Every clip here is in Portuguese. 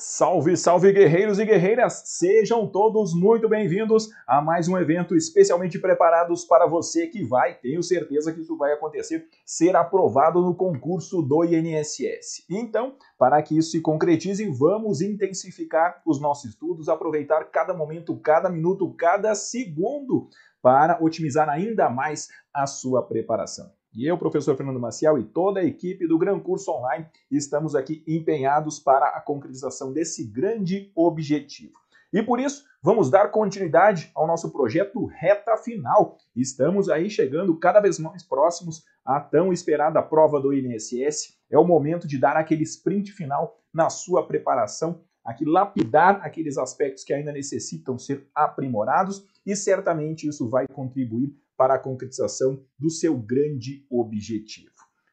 Salve, salve guerreiros e guerreiras! Sejam todos muito bem-vindos a mais um evento especialmente preparados para você que vai, tenho certeza que isso vai acontecer, ser aprovado no concurso do INSS. Então, para que isso se concretize, vamos intensificar os nossos estudos, aproveitar cada momento, cada minuto, cada segundo para otimizar ainda mais a sua preparação. E eu, professor Fernando Maciel e toda a equipe do Gran Curso Online estamos aqui empenhados para a concretização desse grande objetivo. E por isso, vamos dar continuidade ao nosso projeto Reta Final. Estamos aí chegando cada vez mais próximos à tão esperada prova do INSS. É o momento de dar aquele sprint final na sua preparação, aqui lapidar aqueles aspectos que ainda necessitam ser aprimorados e certamente isso vai contribuir para a concretização do seu grande objetivo.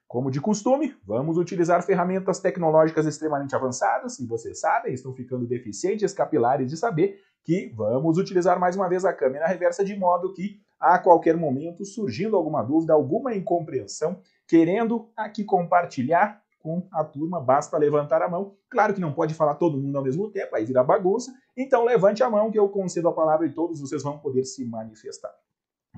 Como de costume, vamos utilizar ferramentas tecnológicas extremamente avançadas, e vocês sabem, estão ficando deficientes, capilares de saber que vamos utilizar mais uma vez a câmera reversa de modo que a qualquer momento surgindo alguma dúvida, alguma incompreensão, querendo aqui compartilhar com a turma, basta levantar a mão. Claro que não pode falar todo mundo ao mesmo tempo, aí vira bagunça. Então levante a mão que eu concedo a palavra e todos vocês vão poder se manifestar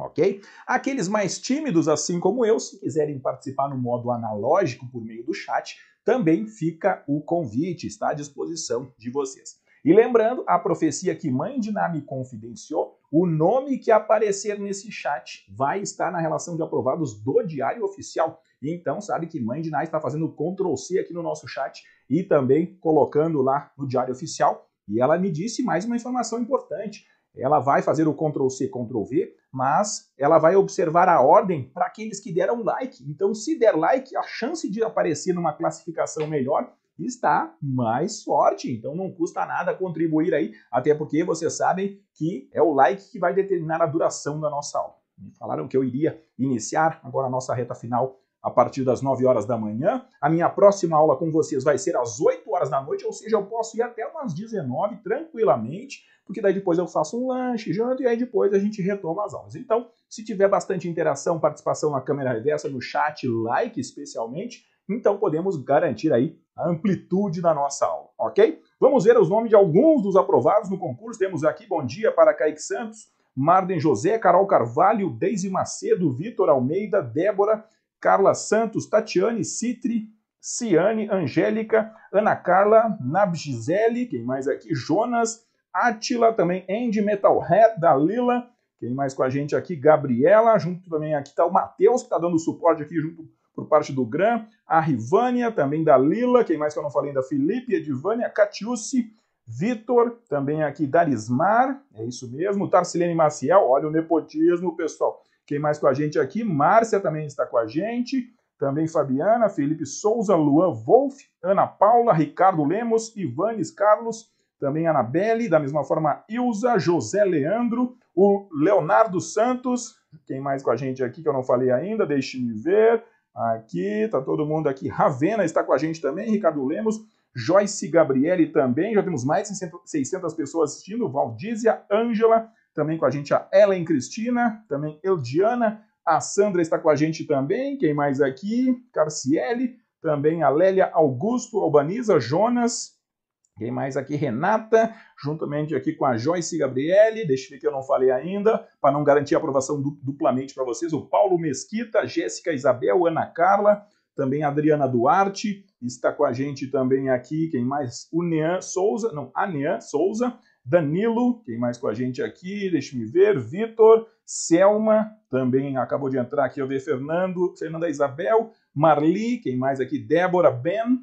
ok? Aqueles mais tímidos, assim como eu, se quiserem participar no modo analógico por meio do chat, também fica o convite, está à disposição de vocês. E lembrando, a profecia que Mãe Diná me confidenciou, o nome que aparecer nesse chat vai estar na relação de aprovados do Diário Oficial. Então, sabe que Mãe Diná está fazendo Ctrl+C aqui no nosso chat e também colocando lá no Diário Oficial. E ela me disse mais uma informação importante ela vai fazer o Ctrl C, Ctrl V, mas ela vai observar a ordem para aqueles que deram like. Então, se der like, a chance de aparecer numa classificação melhor está mais forte. Então não custa nada contribuir aí, até porque vocês sabem que é o like que vai determinar a duração da nossa aula. Me falaram que eu iria iniciar agora a nossa reta final a partir das 9 horas da manhã. A minha próxima aula com vocês vai ser às 8 horas da noite, ou seja, eu posso ir até umas 19 tranquilamente, porque daí depois eu faço um lanche, janto, e aí depois a gente retoma as aulas. Então, se tiver bastante interação, participação na câmera reversa, no chat, like especialmente, então podemos garantir aí a amplitude da nossa aula, ok? Vamos ver os nomes de alguns dos aprovados no concurso. Temos aqui, bom dia para Kaique Santos, Marden José, Carol Carvalho, Deise Macedo, Vitor Almeida, Débora, Carla Santos, Tatiane Citri, Ciane, Angélica, Ana Carla, Nabgisele, quem mais aqui? Jonas, Atila, também Andy Metalhead, Dalila, quem mais com a gente aqui? Gabriela, junto também aqui está o Matheus, que está dando suporte aqui junto por parte do Gran, a Rivânia, também Dalila, quem mais que eu não falei ainda? Felipe, Edivânia, Catiusse, Vitor, também aqui Darismar, é isso mesmo, Tarsilene Maciel, olha o nepotismo, pessoal. Quem mais com a gente aqui? Márcia também está com a gente. Também Fabiana, Felipe Souza, Luan Wolf, Ana Paula, Ricardo Lemos, Ivanes Carlos, também Anabelle, da mesma forma Ilza, José Leandro, o Leonardo Santos, quem mais com a gente aqui que eu não falei ainda, deixe-me ver, aqui, tá todo mundo aqui, Ravena está com a gente também, Ricardo Lemos, Joyce Gabriele também, já temos mais de 600 pessoas assistindo, Valdízia, Ângela, também com a gente a Ellen Cristina, também Eldiana, a Sandra está com a gente também, quem mais aqui? Carciele, também a Lélia Augusto, Albaniza, Jonas, quem mais aqui? Renata, juntamente aqui com a Joyce Gabriele, deixa eu ver que eu não falei ainda, para não garantir a aprovação duplamente para vocês, o Paulo Mesquita, Jéssica Isabel, Ana Carla, também a Adriana Duarte, está com a gente também aqui, quem mais? Unean Souza, não, Anean Souza, Danilo, quem mais com a gente aqui? Deixa me ver. Vitor, Selma, também acabou de entrar aqui, eu vi Fernando, Fernanda Isabel, Marli, quem mais aqui? Débora, Ben,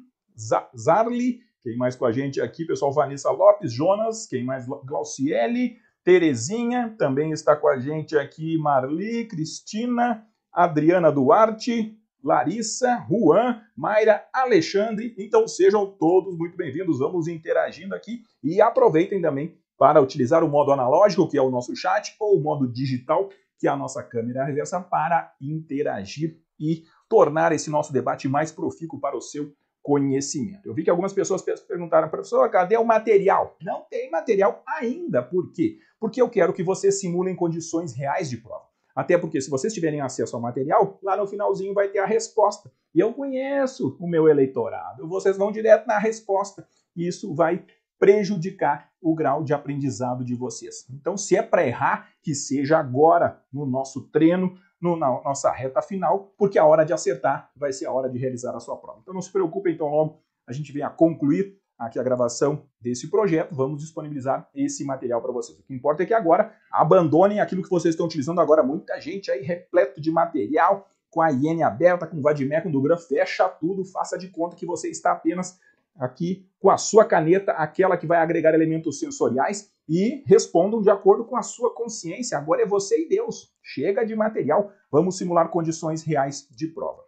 Zarli, quem mais com a gente aqui? Pessoal, Vanessa Lopes, Jonas, quem mais? Glauciele, Terezinha, também está com a gente aqui Marli, Cristina, Adriana Duarte, Larissa, Juan, Mayra, Alexandre. Então sejam todos muito bem-vindos, vamos interagindo aqui e aproveitem também para utilizar o modo analógico, que é o nosso chat, ou o modo digital, que é a nossa câmera reversa, para interagir e tornar esse nosso debate mais profícuo para o seu conhecimento. Eu vi que algumas pessoas perguntaram, professor, cadê o material? Não tem material ainda. Por quê? Porque eu quero que vocês simulem condições reais de prova. Até porque, se vocês tiverem acesso ao material, lá no finalzinho vai ter a resposta. E eu conheço o meu eleitorado. Vocês vão direto na resposta. E isso vai prejudicar o grau de aprendizado de vocês. Então, se é para errar, que seja agora, no nosso treino, no, na nossa reta final, porque a hora de acertar vai ser a hora de realizar a sua prova. Então, não se preocupe, então, logo a gente vem a concluir aqui a gravação desse projeto, vamos disponibilizar esse material para vocês. O que importa é que agora abandonem aquilo que vocês estão utilizando agora. Muita gente aí repleto de material, com a IN aberta, com o Vadimé, com o Dugram, fecha tudo, faça de conta que você está apenas aqui com a sua caneta, aquela que vai agregar elementos sensoriais e respondam de acordo com a sua consciência. Agora é você e Deus. Chega de material, vamos simular condições reais de prova.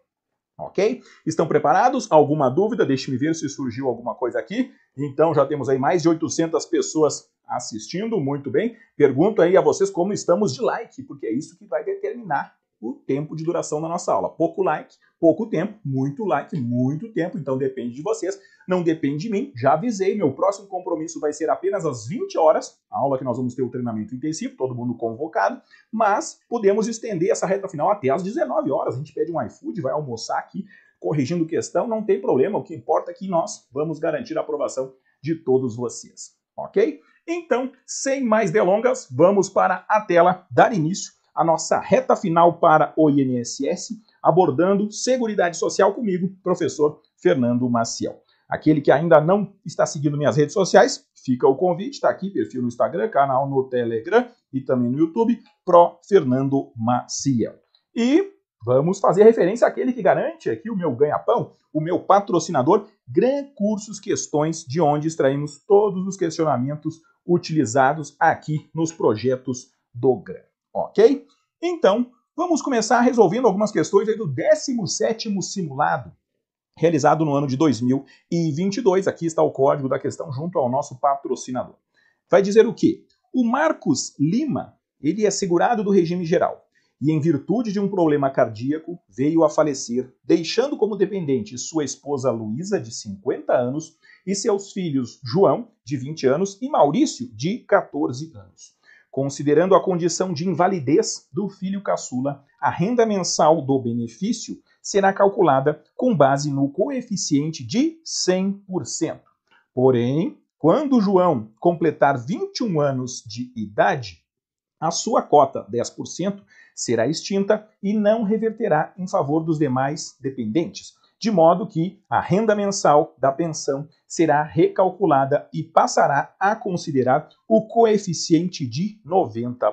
Ok? Estão preparados? Alguma dúvida? Deixe-me ver se surgiu alguma coisa aqui. Então, já temos aí mais de 800 pessoas assistindo, muito bem. Pergunto aí a vocês como estamos de like, porque é isso que vai determinar o tempo de duração da nossa aula. Pouco like, pouco tempo, muito like, muito tempo, então depende de vocês, não depende de mim. Já avisei, meu próximo compromisso vai ser apenas às 20 horas, a aula que nós vamos ter o treinamento intensivo, todo mundo convocado, mas podemos estender essa reta final até às 19 horas. A gente pede um iFood, vai almoçar aqui, corrigindo questão, não tem problema, o que importa é que nós vamos garantir a aprovação de todos vocês, ok? Então, sem mais delongas, vamos para a tela dar início a nossa reta final para o INSS, abordando Seguridade Social comigo, professor Fernando Maciel. Aquele que ainda não está seguindo minhas redes sociais, fica o convite, está aqui, perfil no Instagram, canal no Telegram e também no YouTube, Pro Fernando Maciel. E vamos fazer referência àquele que garante aqui o meu ganha-pão, o meu patrocinador, Gran Cursos Questões, de onde extraímos todos os questionamentos utilizados aqui nos projetos do Gran ok? Então, vamos começar resolvendo algumas questões do 17º simulado, realizado no ano de 2022. Aqui está o código da questão junto ao nosso patrocinador. Vai dizer o quê? O Marcos Lima, ele é segurado do regime geral e em virtude de um problema cardíaco veio a falecer, deixando como dependente sua esposa Luísa, de 50 anos, e seus filhos João, de 20 anos, e Maurício, de 14 anos. Considerando a condição de invalidez do filho caçula, a renda mensal do benefício será calculada com base no coeficiente de 100%. Porém, quando João completar 21 anos de idade, a sua cota, 10%, será extinta e não reverterá em favor dos demais dependentes de modo que a renda mensal da pensão será recalculada e passará a considerar o coeficiente de 90%.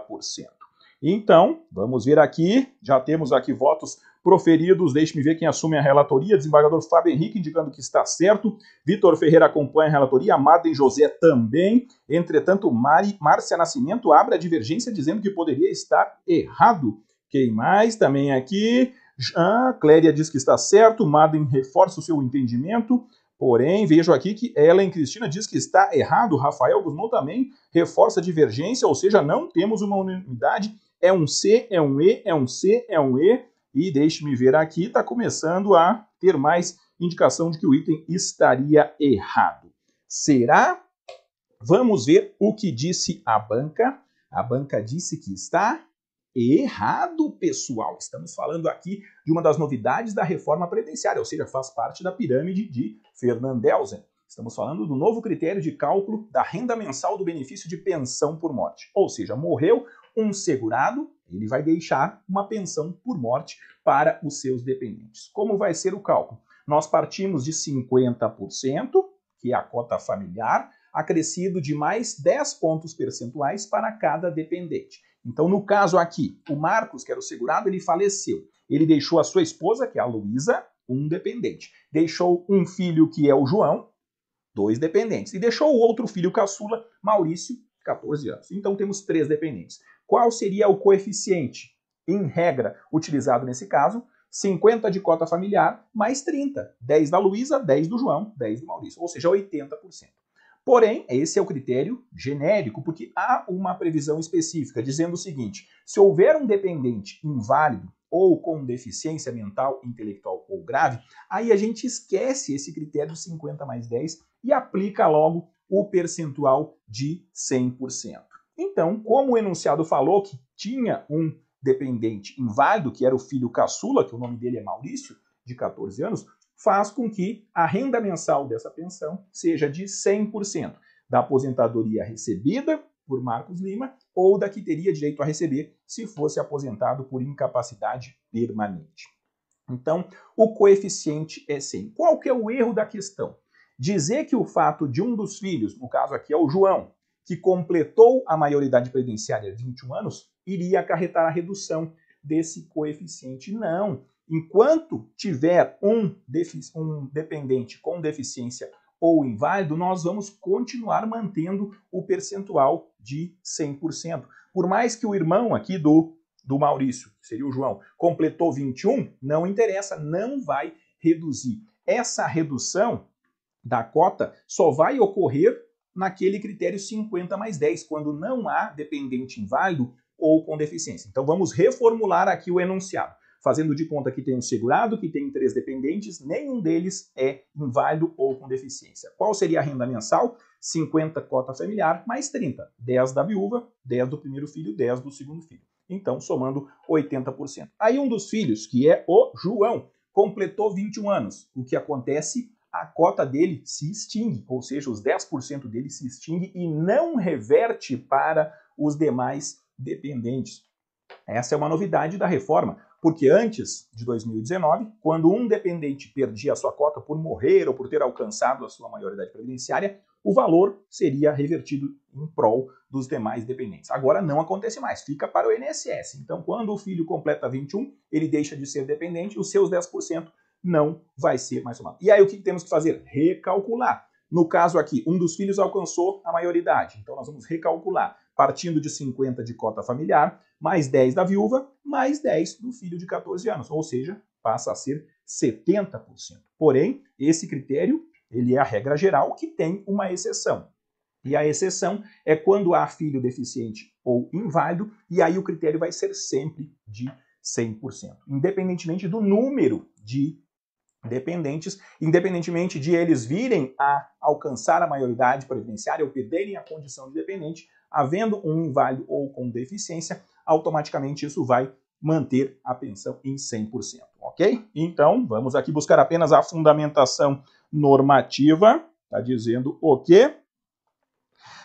Então, vamos ver aqui, já temos aqui votos proferidos, deixe-me ver quem assume a relatoria, desembargador Fábio Henrique indicando que está certo, Vitor Ferreira acompanha a relatoria, e José também, entretanto Mari, Márcia Nascimento abre a divergência dizendo que poderia estar errado. Quem mais também aqui? Ah, Cléria diz que está certo, Madden reforça o seu entendimento, porém vejo aqui que Ellen Cristina diz que está errado, Rafael Guzmão também reforça a divergência, ou seja, não temos uma unanimidade, é um C, é um E, é um C, é um E, e deixe-me ver aqui, está começando a ter mais indicação de que o item estaria errado. Será? Vamos ver o que disse a banca. A banca disse que está Errado, pessoal! Estamos falando aqui de uma das novidades da reforma previdenciária, ou seja, faz parte da pirâmide de Fernandelsen. Estamos falando do novo critério de cálculo da renda mensal do benefício de pensão por morte. Ou seja, morreu um segurado, ele vai deixar uma pensão por morte para os seus dependentes. Como vai ser o cálculo? Nós partimos de 50%, que é a cota familiar, acrescido de mais 10 pontos percentuais para cada dependente. Então, no caso aqui, o Marcos, que era o segurado, ele faleceu. Ele deixou a sua esposa, que é a Luísa, um dependente. Deixou um filho, que é o João, dois dependentes. E deixou o outro filho, caçula, Maurício, 14 anos. Então, temos três dependentes. Qual seria o coeficiente, em regra, utilizado nesse caso? 50 de cota familiar mais 30. 10 da Luísa, 10 do João, 10 do Maurício. Ou seja, 80%. Porém, esse é o critério genérico, porque há uma previsão específica dizendo o seguinte: se houver um dependente inválido ou com deficiência mental, intelectual ou grave, aí a gente esquece esse critério 50 mais 10 e aplica logo o percentual de 100%. Então, como o enunciado falou que tinha um dependente inválido, que era o filho caçula, que o nome dele é Maurício, de 14 anos, faz com que a renda mensal dessa pensão seja de 100% da aposentadoria recebida por Marcos Lima ou da que teria direito a receber se fosse aposentado por incapacidade permanente. Então, o coeficiente é 100. Qual que é o erro da questão? Dizer que o fato de um dos filhos, no caso aqui é o João, que completou a maioridade previdenciária de 21 anos, iria acarretar a redução desse coeficiente. Não. Enquanto tiver um, um dependente com deficiência ou inválido, nós vamos continuar mantendo o percentual de 100%. Por mais que o irmão aqui do, do Maurício, que seria o João, completou 21, não interessa, não vai reduzir. Essa redução da cota só vai ocorrer naquele critério 50 mais 10, quando não há dependente inválido ou com deficiência. Então vamos reformular aqui o enunciado fazendo de conta que tem um segurado, que tem três dependentes, nenhum deles é inválido ou com deficiência. Qual seria a renda mensal? 50 cota familiar mais 30, 10 da viúva, 10 do primeiro filho, 10 do segundo filho. Então, somando 80%. Aí um dos filhos, que é o João, completou 21 anos. O que acontece? A cota dele se extingue, ou seja, os 10% dele se extingue e não reverte para os demais dependentes. Essa é uma novidade da reforma. Porque antes de 2019, quando um dependente perdia a sua cota por morrer ou por ter alcançado a sua maioridade previdenciária, o valor seria revertido em prol dos demais dependentes. Agora não acontece mais, fica para o INSS. Então, quando o filho completa 21, ele deixa de ser dependente, os seus 10% não vai ser mais somado. E aí o que temos que fazer? Recalcular. No caso aqui, um dos filhos alcançou a maioridade, então nós vamos recalcular, partindo de 50 de cota familiar, mais 10 da viúva, mais 10 do filho de 14 anos, ou seja, passa a ser 70%. Porém, esse critério, ele é a regra geral que tem uma exceção. E a exceção é quando há filho deficiente ou inválido, e aí o critério vai ser sempre de 100%, independentemente do número de dependentes, independentemente de eles virem a alcançar a maioridade previdenciária ou perderem a condição de dependente, Havendo um inválido ou com deficiência, automaticamente isso vai manter a pensão em 100%, ok? Então, vamos aqui buscar apenas a fundamentação normativa, está dizendo o quê?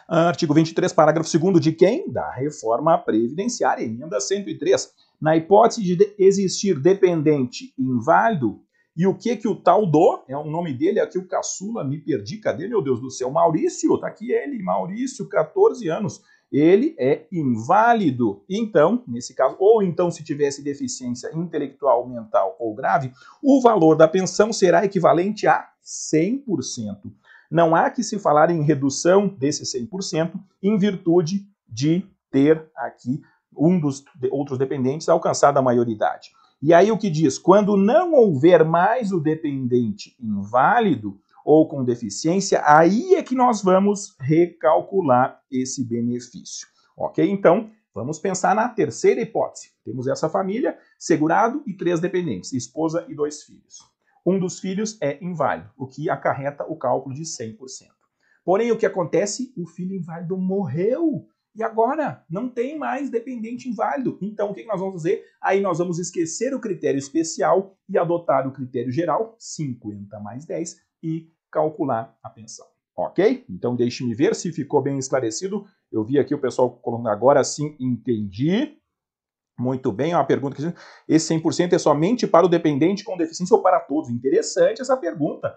Artigo 23, parágrafo 2 de quem? Da reforma previdenciária, emenda 103. Na hipótese de existir dependente inválido, e o que que o tal do, é o nome dele é aqui, o caçula, me perdi, cadê meu Deus do céu? Maurício, tá aqui ele, Maurício, 14 anos. Ele é inválido. Então, nesse caso, ou então se tivesse deficiência intelectual, mental ou grave, o valor da pensão será equivalente a 100%. Não há que se falar em redução desse 100% em virtude de ter aqui um dos outros dependentes alcançado a maioridade. E aí o que diz? Quando não houver mais o dependente inválido ou com deficiência, aí é que nós vamos recalcular esse benefício. Ok? Então, vamos pensar na terceira hipótese. Temos essa família, segurado e três dependentes, esposa e dois filhos. Um dos filhos é inválido, o que acarreta o cálculo de 100%. Porém, o que acontece? O filho inválido morreu e agora não tem mais dependente inválido. Então o que nós vamos fazer? Aí nós vamos esquecer o critério especial e adotar o critério geral, 50 mais 10, e calcular a pensão. Ok? Então deixe-me ver se ficou bem esclarecido. Eu vi aqui o pessoal colocando agora sim, entendi. Muito bem, é uma pergunta que esse 100% é somente para o dependente com deficiência ou para todos? Interessante essa pergunta.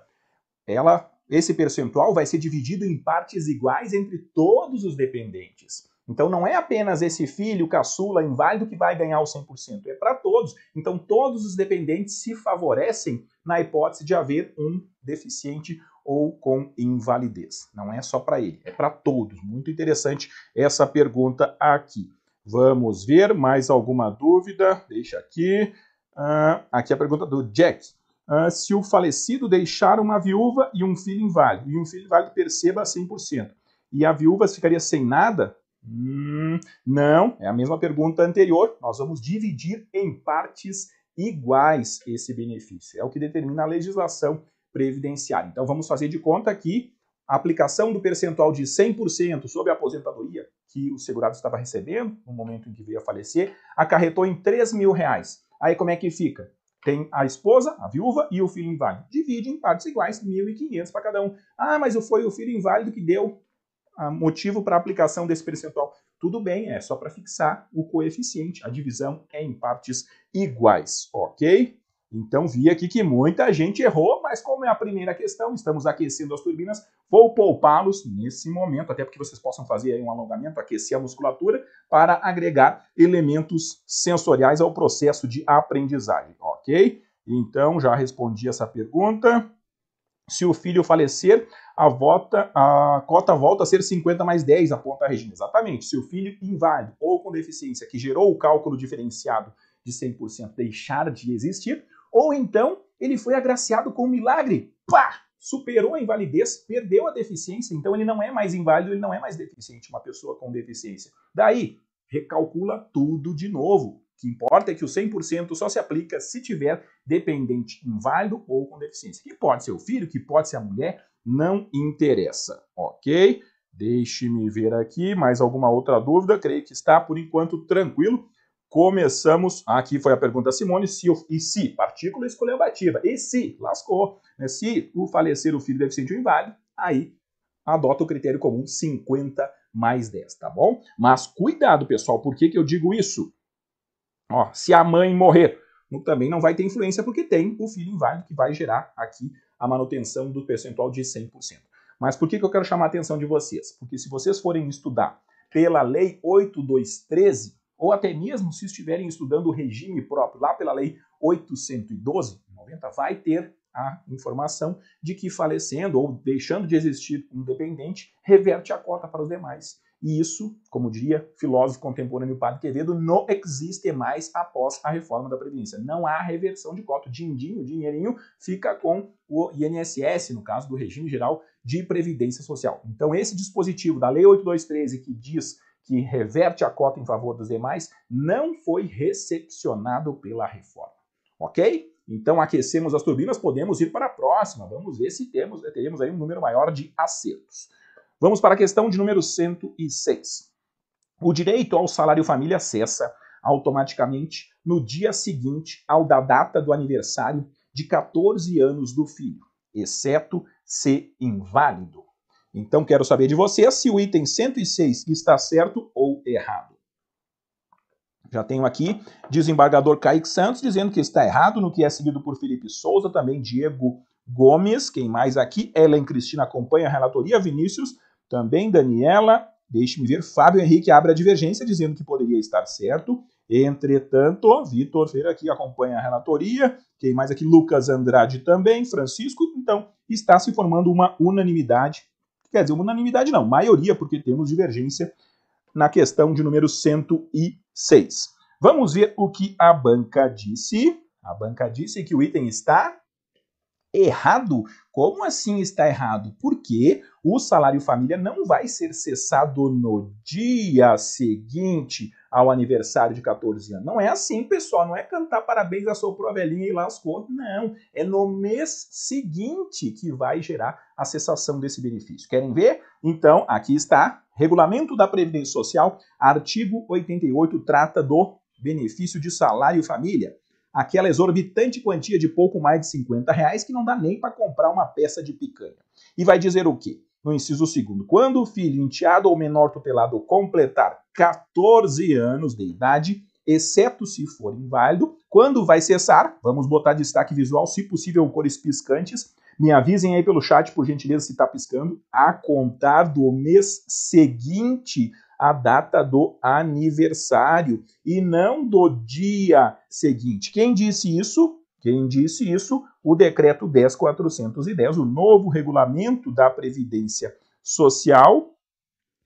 Ela esse percentual vai ser dividido em partes iguais entre todos os dependentes. Então não é apenas esse filho caçula inválido que vai ganhar o 100%, é para todos. Então todos os dependentes se favorecem na hipótese de haver um deficiente ou com invalidez. Não é só para ele, é para todos. Muito interessante essa pergunta aqui. Vamos ver mais alguma dúvida? Deixa aqui. Uh, aqui é a pergunta do Jack. Ah, se o falecido deixar uma viúva e um filho inválido, e um filho inválido perceba 100%, e a viúva ficaria sem nada? Hum, não, é a mesma pergunta anterior. Nós vamos dividir em partes iguais esse benefício. É o que determina a legislação previdenciária. Então vamos fazer de conta que a aplicação do percentual de 100% sobre a aposentadoria que o segurado estava recebendo no momento em que veio a falecer acarretou em 3 mil reais. Aí como é que fica? tem a esposa, a viúva e o filho inválido. Divide em partes iguais, 1.500 para cada um. Ah, mas foi o filho inválido que deu ah, motivo para a aplicação desse percentual. Tudo bem, é só para fixar o coeficiente. A divisão é em partes iguais, ok? Então vi aqui que muita gente errou, mas como é a primeira questão, estamos aquecendo as turbinas, vou poupá-los nesse momento, até porque vocês possam fazer aí um alongamento, aquecer a musculatura para agregar elementos sensoriais ao processo de aprendizagem, ok? Então já respondi essa pergunta. Se o filho falecer, a, vota, a cota volta a ser 50 mais 10, aponta a Regina. Exatamente. Se o filho inválido ou com deficiência que gerou o cálculo diferenciado de 100% deixar de existir, ou então ele foi agraciado com um milagre. Pá! Superou a invalidez, perdeu a deficiência, então ele não é mais inválido, ele não é mais deficiente, uma pessoa com deficiência. Daí, recalcula tudo de novo. O que importa é que o 100% só se aplica se tiver dependente inválido ou com deficiência. Que pode ser o filho, que pode ser a mulher, não interessa, ok? Deixe-me ver aqui mais alguma outra dúvida. Creio que está, por enquanto, tranquilo começamos. Aqui foi a pergunta da Simone: se o e se? Partícula escolhambativa. E se? Lascou. Né? Se o falecer o filho deficiente ou inválido, aí adota o critério comum 50 mais 10, tá bom? Mas cuidado, pessoal, por que, que eu digo isso? Ó, se a mãe morrer, também não vai ter influência, porque tem o filho inválido que vai gerar aqui a manutenção do percentual de 100%. Mas por que, que eu quero chamar a atenção de vocês? Porque se vocês forem estudar pela Lei 8213, ou até mesmo se estiverem estudando o regime próprio, lá pela Lei 812, 90, vai ter a informação de que falecendo ou deixando de existir um dependente, reverte a cota para os demais. E isso, como diria filósofo contemporâneo Padre Quevedo, não existe mais após a reforma da Previdência. Não há reversão de cota. O dindinho, dinheirinho, fica com o INSS, no caso do regime geral de previdência social. Então, esse dispositivo da Lei 8213, que diz que reverte a cota em favor dos demais, não foi recepcionado pela reforma. Ok? Então aquecemos as turbinas, podemos ir para a próxima. Vamos ver se temos, teremos aí um número maior de acertos. Vamos para a questão de número 106. O direito ao salário família cessa automaticamente no dia seguinte ao da data do aniversário de 14 anos do filho, exceto se inválido. Então quero saber de vocês se o item 106 está certo ou errado. Já tenho aqui desembargador Kaique Santos dizendo que está errado, no que é seguido por Felipe Souza, também Diego Gomes, quem mais aqui? Ellen Cristina acompanha a relatoria, Vinícius, também Daniela, deixe-me ver, Fábio Henrique abre a divergência dizendo que poderia estar certo. Entretanto, Vitor Feira aqui acompanha a relatoria, quem mais aqui? Lucas Andrade também, Francisco, então está se formando uma unanimidade quer dizer, unanimidade não, maioria, porque temos divergência na questão de número 106. Vamos ver o que a banca disse. A banca disse que o item está errado. Como assim está errado? Por quê? o salário família não vai ser cessado no dia seguinte ao aniversário de 14 anos. Não é assim, pessoal. Não é cantar parabéns à sua provelinha e lascou. Não. É no mês seguinte que vai gerar a cessação desse benefício. Querem ver? Então, aqui está. Regulamento da Previdência Social, artigo 88, trata do benefício de salário família aquela exorbitante quantia de pouco mais de 50 reais que não dá nem para comprar uma peça de picanha. E vai dizer o quê? no inciso segundo. Quando o filho, enteado ou menor tutelado completar 14 anos de idade, exceto se for inválido, quando vai cessar, vamos botar destaque visual, se possível, cores piscantes. Me avisem aí pelo chat, por gentileza, se está piscando, a contar do mês seguinte à data do aniversário e não do dia seguinte. Quem disse isso? Quem disse isso? O decreto 10410, o novo regulamento da Previdência Social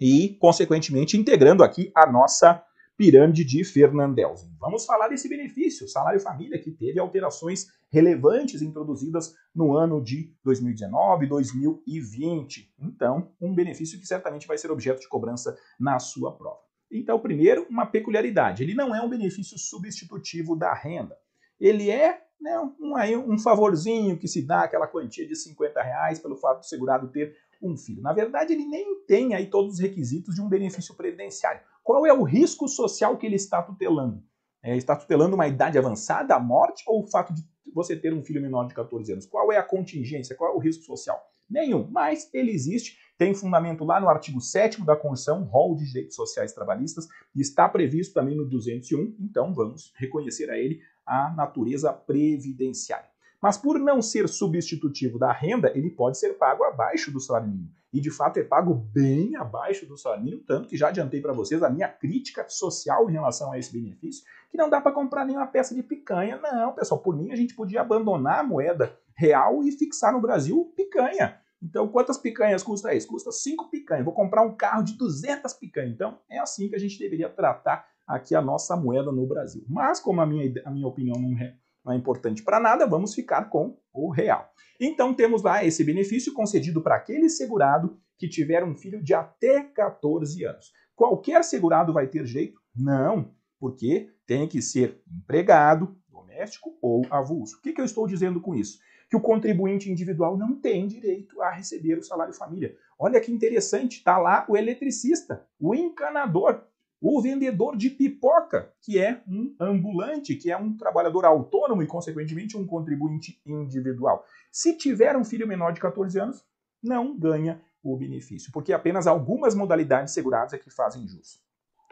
e, consequentemente, integrando aqui a nossa pirâmide de Fernandelsen. Vamos falar desse benefício, salário família, que teve alterações relevantes introduzidas no ano de 2019 2020. Então, um benefício que certamente vai ser objeto de cobrança na sua prova. Então, primeiro, uma peculiaridade: ele não é um benefício substitutivo da renda. Ele é né, um, aí, um favorzinho que se dá aquela quantia de 50 reais pelo fato do segurado ter um filho. Na verdade, ele nem tem aí todos os requisitos de um benefício previdenciário. Qual é o risco social que ele está tutelando? É, está tutelando uma idade avançada, a morte, ou o fato de você ter um filho menor de 14 anos? Qual é a contingência? Qual é o risco social? Nenhum, mas ele existe, tem fundamento lá no artigo 7 da Constituição, rol de direitos sociais trabalhistas, está previsto também no 201, então vamos reconhecer a ele a natureza previdenciária. Mas por não ser substitutivo da renda, ele pode ser pago abaixo do salário mínimo. E de fato é pago bem abaixo do salário mínimo, tanto que já adiantei para vocês a minha crítica social em relação a esse benefício, que não dá para comprar nenhuma peça de picanha. Não, pessoal, por mim a gente podia abandonar a moeda real e fixar no Brasil picanha. Então, quantas picanhas custa isso? Custa 5 picanhas. Vou comprar um carro de 200 picanhas. Então, é assim que a gente deveria tratar aqui a nossa moeda no Brasil. Mas, como a minha, a minha opinião não é, não é importante para nada, vamos ficar com o real. Então, temos lá esse benefício concedido para aquele segurado que tiver um filho de até 14 anos. Qualquer segurado vai ter direito? Não, porque tem que ser empregado, doméstico ou avulso. O que, que eu estou dizendo com isso? que o contribuinte individual não tem direito a receber o salário família. Olha que interessante, está lá o eletricista, o encanador, o vendedor de pipoca, que é um ambulante, que é um trabalhador autônomo e, consequentemente, um contribuinte individual. Se tiver um filho menor de 14 anos, não ganha o benefício, porque apenas algumas modalidades seguradas é que fazem jus.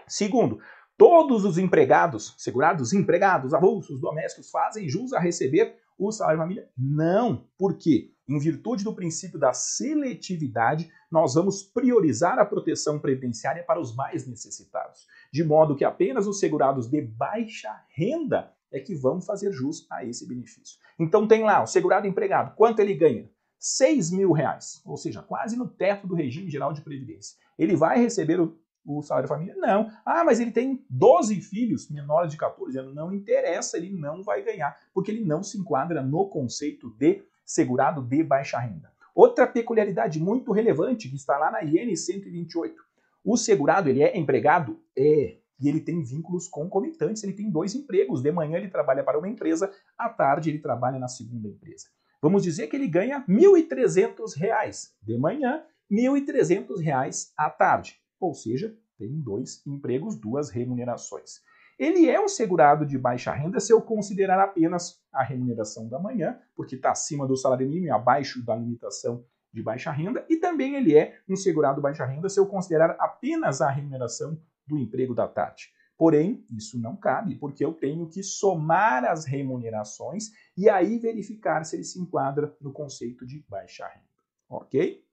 Segundo, todos os empregados, segurados, empregados, avulsos, domésticos, fazem jus a receber o salário família? Não. Por quê? Em virtude do princípio da seletividade, nós vamos priorizar a proteção previdenciária para os mais necessitados, de modo que apenas os segurados de baixa renda é que vão fazer jus a esse benefício. Então tem lá o segurado empregado, quanto ele ganha? 6 mil reais, ou seja, quase no teto do regime geral de previdência. Ele vai receber o o salário família? Não. Ah, mas ele tem 12 filhos menores de 14 anos. Não interessa, ele não vai ganhar, porque ele não se enquadra no conceito de segurado de baixa renda. Outra peculiaridade muito relevante que está lá na IN 128. O segurado, ele é empregado? É. E ele tem vínculos concomitantes, ele tem dois empregos. De manhã ele trabalha para uma empresa, à tarde ele trabalha na segunda empresa. Vamos dizer que ele ganha R$ 1.300 de manhã, R$ 1.300 à tarde ou seja, tem dois empregos, duas remunerações. Ele é um segurado de baixa renda se eu considerar apenas a remuneração da manhã, porque está acima do salário mínimo e abaixo da limitação de baixa renda, e também ele é um segurado de baixa renda se eu considerar apenas a remuneração do emprego da tarde. Porém, isso não cabe, porque eu tenho que somar as remunerações e aí verificar se ele se enquadra no conceito de baixa renda. Ok?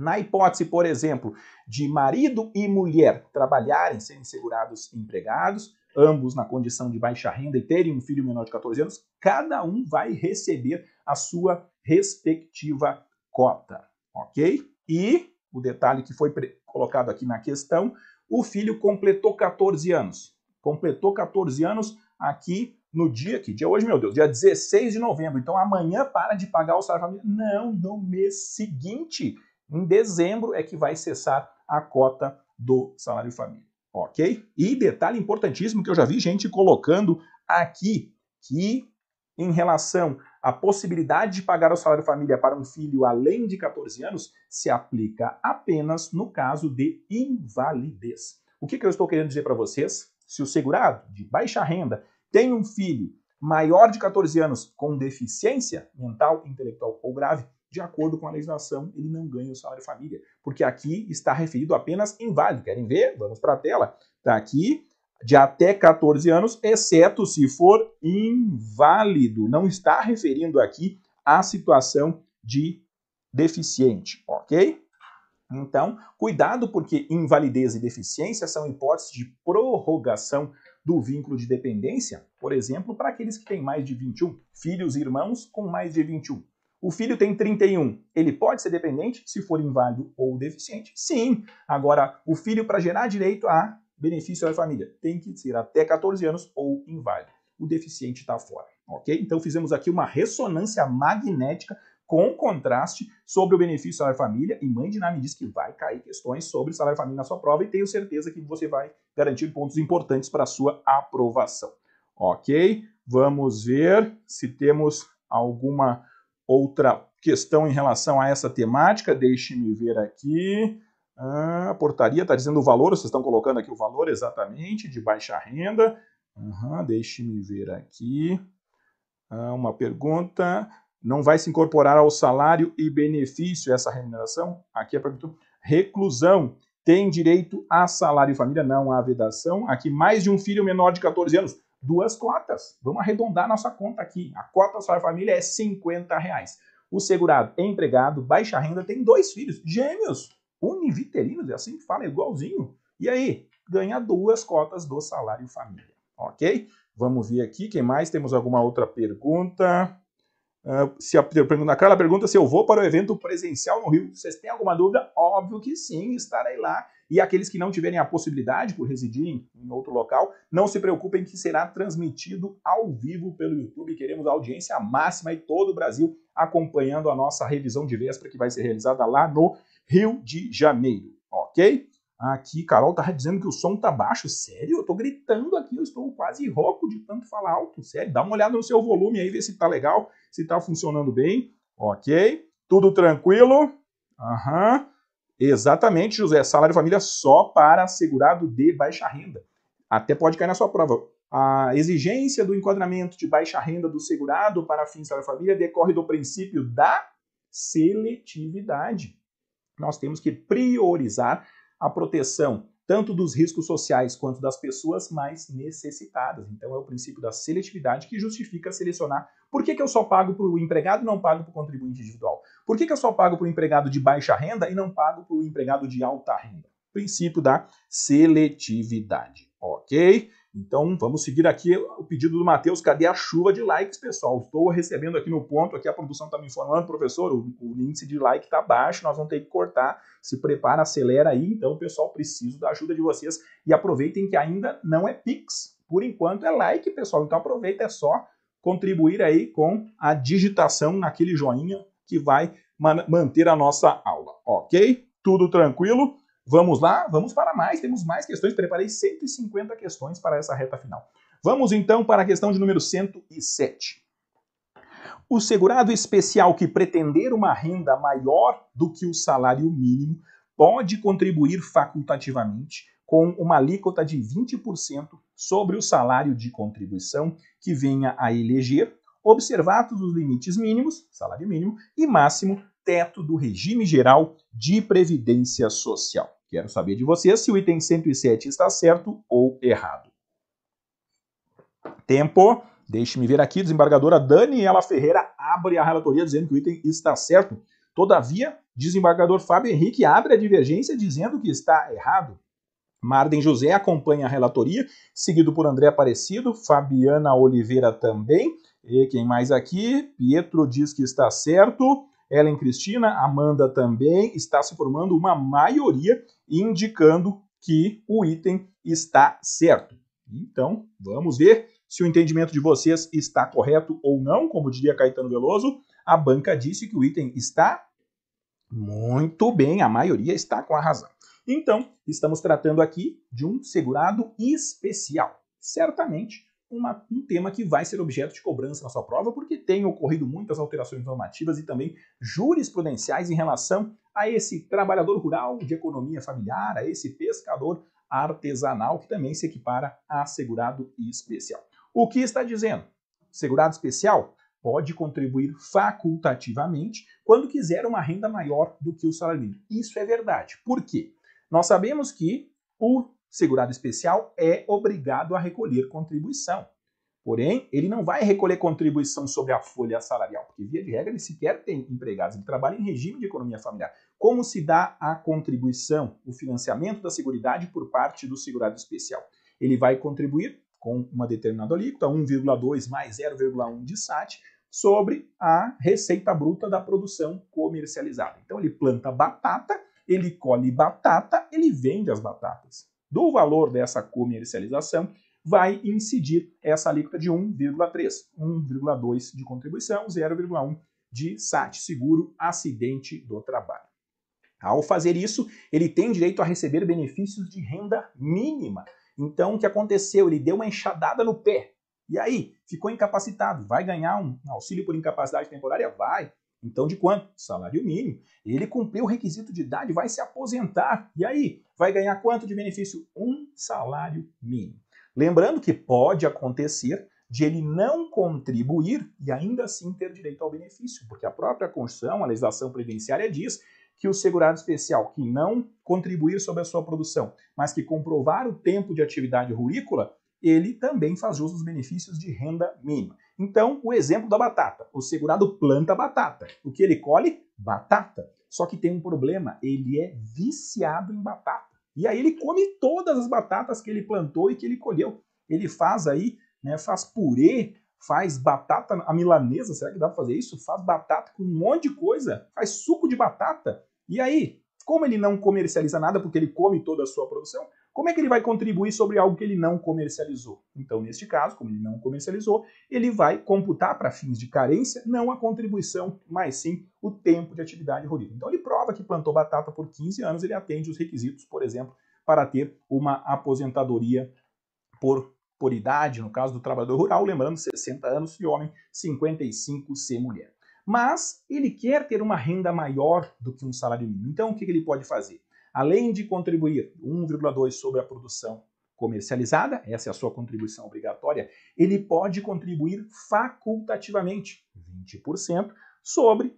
Na hipótese, por exemplo, de marido e mulher trabalharem, serem segurados empregados, ambos na condição de baixa renda e terem um filho menor de 14 anos, cada um vai receber a sua respectiva cota, ok? E o detalhe que foi colocado aqui na questão, o filho completou 14 anos. Completou 14 anos aqui no dia, que dia hoje, meu Deus, dia 16 de novembro. Então amanhã para de pagar o salário família. Não, no mês seguinte em dezembro é que vai cessar a cota do salário família, ok? E detalhe importantíssimo que eu já vi gente colocando aqui que em relação à possibilidade de pagar o salário família para um filho além de 14 anos se aplica apenas no caso de invalidez. O que, que eu estou querendo dizer para vocês? Se o segurado de baixa renda tem um filho maior de 14 anos com deficiência mental, intelectual ou grave, de acordo com a legislação, ele não ganha o salário família, porque aqui está referido apenas inválido. Querem ver? Vamos para a tela. Está aqui, de até 14 anos, exceto se for inválido. Não está referindo aqui à situação de deficiente, ok? Então, cuidado, porque invalidez e deficiência são hipóteses de prorrogação do vínculo de dependência, por exemplo, para aqueles que têm mais de 21 filhos e irmãos com mais de 21. O filho tem 31. Ele pode ser dependente se for inválido ou deficiente? Sim. Agora, o filho, para gerar direito a benefício da família, tem que ser até 14 anos ou inválido. O deficiente está fora. Ok? Então, fizemos aqui uma ressonância magnética com contraste sobre o benefício salário família. E Mãe Dinami diz que vai cair questões sobre salário família na sua prova e tenho certeza que você vai garantir pontos importantes para a sua aprovação. Ok? Vamos ver se temos alguma outra questão em relação a essa temática, deixe-me ver aqui. Ah, a portaria está dizendo o valor, vocês estão colocando aqui o valor exatamente de baixa renda. Uhum, deixe-me ver aqui. Ah, uma pergunta. Não vai se incorporar ao salário e benefício essa remuneração? Aqui a pergunta. Reclusão. Tem direito a salário e família? Não há vedação. Aqui mais de um filho menor de 14 anos duas cotas. Vamos arredondar nossa conta aqui. A cota Sua Família é 50 reais. O segurado é empregado, baixa renda, tem dois filhos, gêmeos, univiterinos, é assim que fala, é igualzinho. E aí, ganha duas cotas do salário família, ok? Vamos ver aqui, quem mais? Temos alguma outra pergunta? Uh, se a, pergunto Carla pergunta se eu vou para o evento presencial no Rio. Vocês têm alguma dúvida? Óbvio que sim, estarei lá e aqueles que não tiverem a possibilidade por residir em, outro local, não se preocupem que será transmitido ao vivo pelo YouTube. Queremos audiência máxima e todo o Brasil acompanhando a nossa revisão de véspera que vai ser realizada lá no Rio de Janeiro, ok? Aqui, Carol tá dizendo que o som tá baixo. Sério? Eu tô gritando aqui, eu estou quase roco de tanto falar alto. Sério, dá uma olhada no seu volume aí, ver se tá legal, se tá funcionando bem. Ok? Tudo tranquilo? Aham. Uhum. Exatamente, José. É salário família só para assegurado de baixa renda. Até pode cair na sua prova. A exigência do enquadramento de baixa renda do segurado para fins salário família decorre do princípio da seletividade. Nós temos que priorizar a proteção tanto dos riscos sociais quanto das pessoas mais necessitadas. Então é o princípio da seletividade que justifica selecionar por que, que eu só pago para o empregado e não pago para o contribuinte individual? Por que, que eu só pago para o empregado de baixa renda e não pago para o empregado de alta renda? Princípio da seletividade, ok? Então, vamos seguir aqui o pedido do Matheus. Cadê a chuva de likes, pessoal? Estou recebendo aqui no ponto, aqui a produção está me informando, professor, o, o índice de like está baixo, nós vamos ter que cortar. Se prepara, acelera aí. Então, pessoal, preciso da ajuda de vocês. E aproveitem que ainda não é Pix. Por enquanto é like, pessoal. Então, aproveita, é só contribuir aí com a digitação naquele joinha que vai manter a nossa aula, ok? Tudo tranquilo? Vamos lá? Vamos para mais, temos mais questões. Preparei 150 questões para essa reta final. Vamos então para a questão de número 107. O segurado especial que pretender uma renda maior do que o salário mínimo pode contribuir facultativamente com uma alíquota de 20% sobre o salário de contribuição que venha a eleger, observados os limites mínimos, salário mínimo, e máximo, teto do regime geral de previdência social. Quero saber de vocês se o item 107 está certo ou errado. Tempo. Deixe-me ver aqui, desembargadora Daniela Ferreira abre a relatoria dizendo que o item está certo. Todavia, desembargador Fábio Henrique abre a divergência dizendo que está errado. Marden José acompanha a relatoria, seguido por André Aparecido, Fabiana Oliveira também. E quem mais aqui? Pietro diz que está certo. Ellen Cristina, Amanda também, está se formando uma maioria indicando que o item está certo. Então, vamos ver se o entendimento de vocês está correto ou não. Como diria Caetano Veloso, a banca disse que o item está muito bem, a maioria está com a razão. Então, estamos tratando aqui de um segurado especial. Certamente, uma, um tema que vai ser objeto de cobrança na sua prova, porque tem ocorrido muitas alterações normativas e também jurisprudenciais em relação a esse trabalhador rural de economia familiar, a esse pescador artesanal que também se equipara a segurado especial. O que está dizendo? Segurado especial pode contribuir facultativamente quando quiser uma renda maior do que o salário mínimo. Isso é verdade. Por quê? Nós sabemos que o segurado especial é obrigado a recolher contribuição. Porém, ele não vai recolher contribuição sobre a folha salarial, porque, via de regra, ele sequer tem empregados, ele trabalha em regime de economia familiar. Como se dá a contribuição, o financiamento da Seguridade por parte do segurado especial? Ele vai contribuir com uma determinada alíquota, 1,2 mais 0,1 de SAT, sobre a receita bruta da produção comercializada. Então, ele planta batata, ele colhe batata, ele vende as batatas do valor dessa comercialização, vai incidir essa alíquota de 1,3, 1,2 de contribuição, 0,1 de SAT, seguro acidente do trabalho. Ao fazer isso, ele tem direito a receber benefícios de renda mínima. Então, o que aconteceu? Ele deu uma enxadada no pé. E aí, ficou incapacitado, vai ganhar um auxílio por incapacidade temporária? Vai. Então, de quanto? Salário mínimo. Ele cumpriu o requisito de idade, vai se aposentar. E aí? Vai ganhar quanto de benefício? Um salário mínimo. Lembrando que pode acontecer de ele não contribuir e ainda assim ter direito ao benefício, porque a própria Constituição, a legislação previdenciária diz que o segurado especial que não contribuir sobre a sua produção, mas que comprovar o tempo de atividade rurícola, ele também faz uso dos benefícios de renda mínima. Então, o exemplo da batata. O segurado planta batata. O que ele colhe? Batata. Só que tem um problema, ele é viciado em batata. E aí ele come todas as batatas que ele plantou e que ele colheu. Ele faz aí, né, faz purê, faz batata a milanesa, será que dá para fazer isso? Faz batata com um monte de coisa, faz suco de batata. E aí, como ele não comercializa nada, porque ele come toda a sua produção, como é que ele vai contribuir sobre algo que ele não comercializou? Então, neste caso, como ele não comercializou, ele vai computar para fins de carência não a contribuição, mas sim o tempo de atividade rural. Então, ele prova que plantou batata por 15 anos, ele atende os requisitos, por exemplo, para ter uma aposentadoria por, por idade, no caso do trabalhador rural, lembrando 60 anos se homem, 55 se mulher mas ele quer ter uma renda maior do que um salário mínimo. Então, o que ele pode fazer? Além de contribuir 1,2 sobre a produção comercializada, essa é a sua contribuição obrigatória, ele pode contribuir facultativamente 20% sobre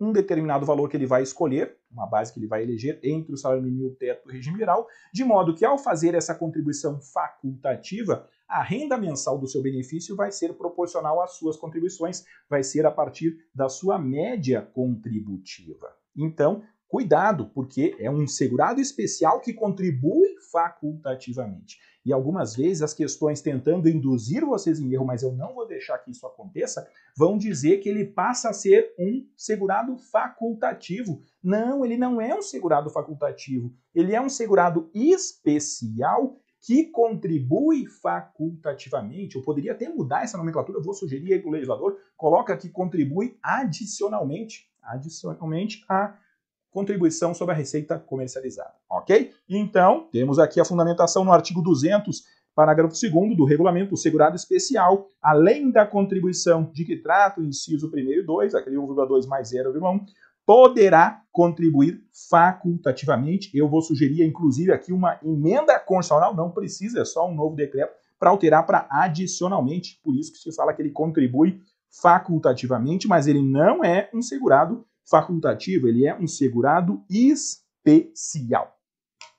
um determinado valor que ele vai escolher, uma base que ele vai eleger entre o salário mínimo e o teto do regime geral, de modo que ao fazer essa contribuição facultativa, a renda mensal do seu benefício vai ser proporcional às suas contribuições, vai ser a partir da sua média contributiva. Então, cuidado, porque é um segurado especial que contribui facultativamente. E algumas vezes as questões tentando induzir vocês em erro, mas eu não vou deixar que isso aconteça, vão dizer que ele passa a ser um segurado facultativo. Não, ele não é um segurado facultativo. Ele é um segurado especial que contribui facultativamente, eu poderia até mudar essa nomenclatura, eu vou sugerir aí para o legislador, coloca que contribui adicionalmente, adicionalmente a contribuição sobre a receita comercializada, ok? Então, temos aqui a fundamentação no artigo 200, parágrafo 2 do regulamento segurado especial, além da contribuição de que trata o inciso 1 e 2, aquele 1,2 mais 0,1, poderá contribuir facultativamente. Eu vou sugerir, inclusive, aqui uma emenda constitucional, não precisa, é só um novo decreto, para alterar para adicionalmente. Por isso que se fala que ele contribui facultativamente, mas ele não é um segurado facultativo, ele é um segurado especial.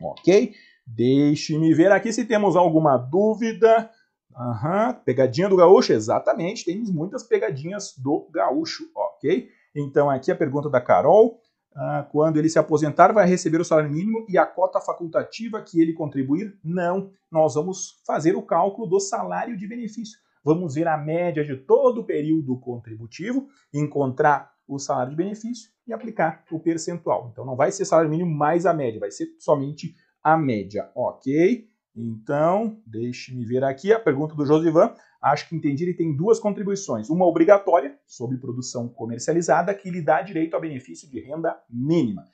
Ok? Deixe-me ver aqui se temos alguma dúvida. Uhum. Pegadinha do gaúcho? Exatamente, temos muitas pegadinhas do gaúcho, ok? Então, aqui a pergunta da Carol. Ah, quando ele se aposentar, vai receber o salário mínimo e a cota facultativa que ele contribuir? Não. Nós vamos fazer o cálculo do salário de benefício. Vamos ver a média de todo o período contributivo, encontrar o salário de benefício e aplicar o percentual. Então não vai ser salário mínimo mais a média, vai ser somente a média, ok? Então, deixe-me ver aqui a pergunta do Josivan acho que entendi, ele tem duas contribuições. Uma obrigatória, sobre produção comercializada, que lhe dá direito a benefício de renda mínima.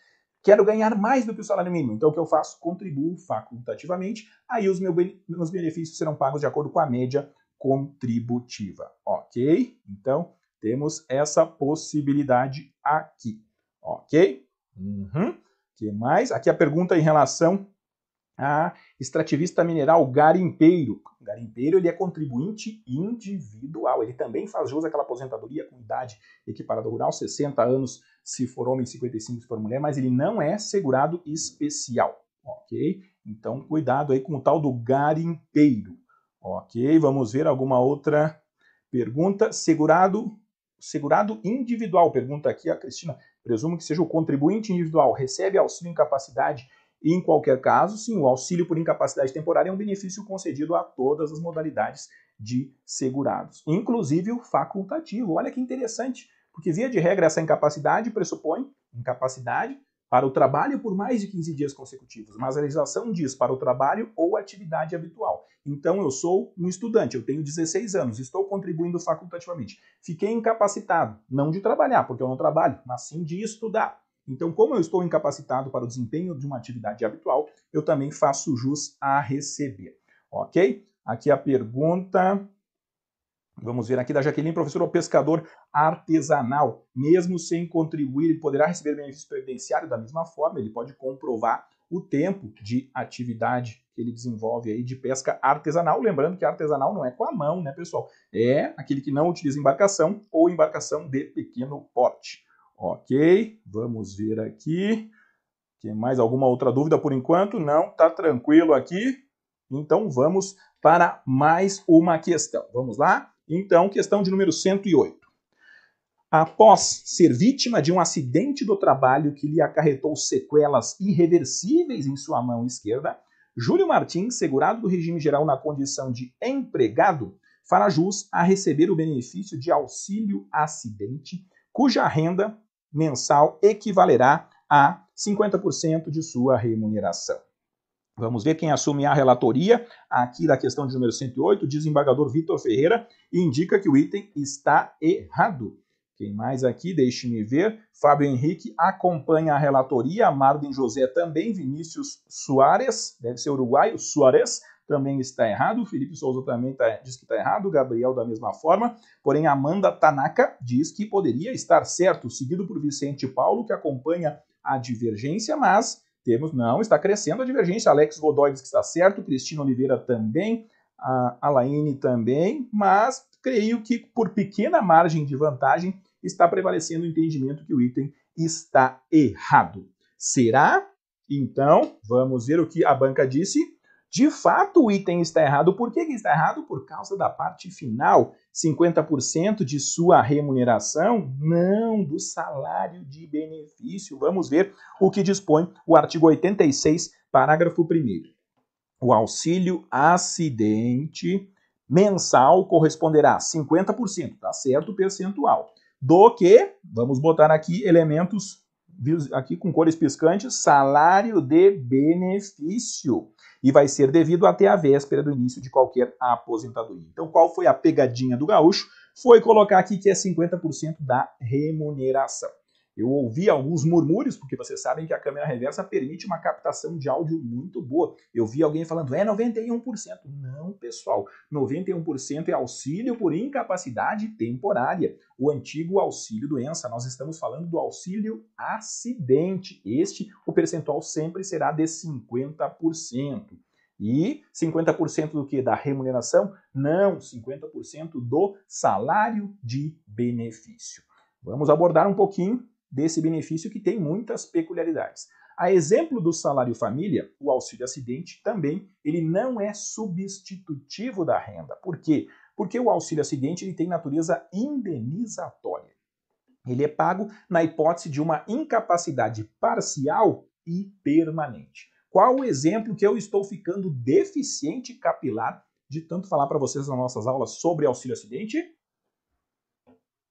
Quero ganhar mais do que o salário mínimo, então o que eu faço? Contribuo facultativamente, aí os meus benefícios serão pagos de acordo com a média contributiva, ok? Então, temos essa possibilidade aqui, ok? Uhum. que mais? Aqui a pergunta em relação a extrativista mineral garimpeiro. O garimpeiro ele é contribuinte individual, ele também faz jus àquela aposentadoria com idade equiparada rural, 60 anos se for homem, 55 se for mulher, mas ele não é segurado especial, ok? Então cuidado aí com o tal do garimpeiro, ok? Vamos ver alguma outra pergunta. Segurado, segurado individual, pergunta aqui a Cristina. Presumo que seja o contribuinte individual, recebe auxílio incapacidade e, em qualquer caso, sim, o auxílio por incapacidade temporária é um benefício concedido a todas as modalidades de segurados, inclusive o facultativo. Olha que interessante, porque via de regra essa incapacidade pressupõe incapacidade para o trabalho por mais de 15 dias consecutivos, mas a legislação diz para o trabalho ou atividade habitual. Então eu sou um estudante, eu tenho 16 anos, estou contribuindo facultativamente. Fiquei incapacitado, não de trabalhar, porque eu não trabalho, mas sim de estudar. Então, como eu estou incapacitado para o desempenho de uma atividade habitual, eu também faço jus a receber. Ok? Aqui a pergunta. Vamos ver aqui da Jaqueline, professor o pescador artesanal. Mesmo sem contribuir, ele poderá receber benefício previdenciário da mesma forma, ele pode comprovar o tempo de atividade que ele desenvolve aí de pesca artesanal. Lembrando que artesanal não é com a mão, né, pessoal? É aquele que não utiliza embarcação ou embarcação de pequeno porte. Ok, vamos ver aqui. Tem mais alguma outra dúvida por enquanto? Não, tá tranquilo aqui. Então vamos para mais uma questão. Vamos lá? Então, questão de número 108. Após ser vítima de um acidente do trabalho que lhe acarretou sequelas irreversíveis em sua mão esquerda, Júlio Martins, segurado do regime geral na condição de empregado, fará jus a receber o benefício de auxílio acidente, cuja renda mensal equivalerá a 50% de sua remuneração. Vamos ver quem assume a relatoria aqui da questão de número 108, desembargador Vitor Ferreira, indica que o item está errado. Quem mais aqui? Deixe-me ver. Fábio Henrique acompanha a relatoria, Marden José também, Vinícius Soares, deve ser uruguaio, Soares, também está errado, Felipe Souza também tá, diz que está errado, Gabriel da mesma forma, porém Amanda Tanaka diz que poderia estar certo, seguido por Vicente Paulo, que acompanha a divergência, mas temos não, está crescendo a divergência, Alex Godoy diz que está certo, Cristina Oliveira também, a Alaine também, mas creio que por pequena margem de vantagem está prevalecendo o entendimento que o item está errado. Será? Então, vamos ver o que a banca disse de fato, o item está errado. Por que está errado? Por causa da parte final. 50% de sua remuneração? Não, do salário de benefício. Vamos ver o que dispõe o artigo 86, parágrafo 1. O auxílio acidente mensal corresponderá a 50%, tá certo? Percentual. Do que, vamos botar aqui elementos aqui com cores piscantes, salário de benefício. E vai ser devido até a véspera do início de qualquer aposentadoria. Então, qual foi a pegadinha do gaúcho? Foi colocar aqui que é 50% da remuneração. Eu ouvi alguns murmúrios, porque vocês sabem que a câmera reversa permite uma captação de áudio muito boa. Eu vi alguém falando, é 91%. Não, pessoal, 91% é auxílio por incapacidade temporária, o antigo auxílio doença. Nós estamos falando do auxílio acidente. Este, o percentual sempre será de 50%. E 50% do que? Da remuneração? Não, 50% do salário de benefício. Vamos abordar um pouquinho desse benefício que tem muitas peculiaridades. A exemplo do salário família, o auxílio acidente também ele não é substitutivo da renda. Por quê? Porque o auxílio acidente ele tem natureza indenizatória. Ele é pago na hipótese de uma incapacidade parcial e permanente. Qual o exemplo que eu estou ficando deficiente capilar de tanto falar para vocês nas nossas aulas sobre auxílio acidente?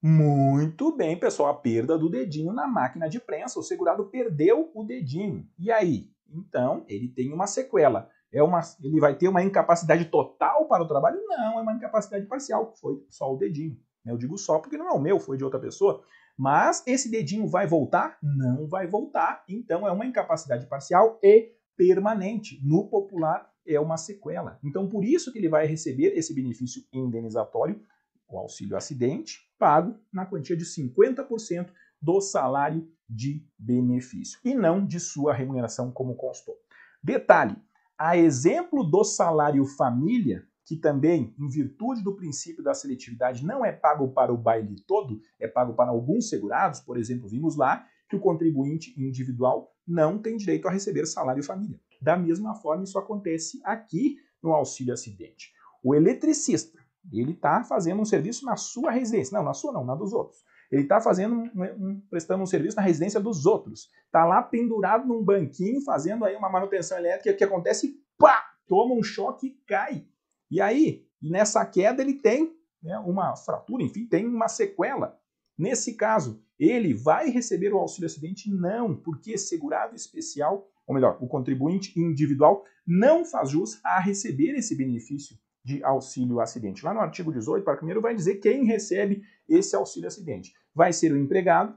Muito bem, pessoal, a perda do dedinho na máquina de prensa. O segurado perdeu o dedinho. E aí? Então, ele tem uma sequela. É uma, ele vai ter uma incapacidade total para o trabalho? Não, é uma incapacidade parcial. Foi só o dedinho. Eu digo só porque não é o meu, foi de outra pessoa. Mas esse dedinho vai voltar? Não vai voltar. Então, é uma incapacidade parcial e permanente. No popular, é uma sequela. Então, por isso que ele vai receber esse benefício indenizatório, o auxílio acidente, pago na quantia de 50% do salário de benefício e não de sua remuneração como constou. Detalhe: a exemplo do salário família, que também, em virtude do princípio da seletividade, não é pago para o baile todo, é pago para alguns segurados, por exemplo, vimos lá que o contribuinte individual não tem direito a receber salário família. Da mesma forma, isso acontece aqui no auxílio acidente. O eletricista ele está fazendo um serviço na sua residência. Não, na sua não, na dos outros. Ele está fazendo né, prestando um serviço na residência dos outros. Está lá pendurado num banquinho, fazendo aí uma manutenção elétrica que acontece, pá! Toma um choque e cai. E aí, nessa queda, ele tem né, uma fratura, enfim, tem uma sequela. Nesse caso, ele vai receber o auxílio acidente? Não, porque segurado especial, ou melhor, o contribuinte individual não faz jus a receber esse benefício de auxílio acidente. Lá no artigo 18, parágrafo primeiro vai dizer quem recebe esse auxílio acidente. Vai ser o empregado,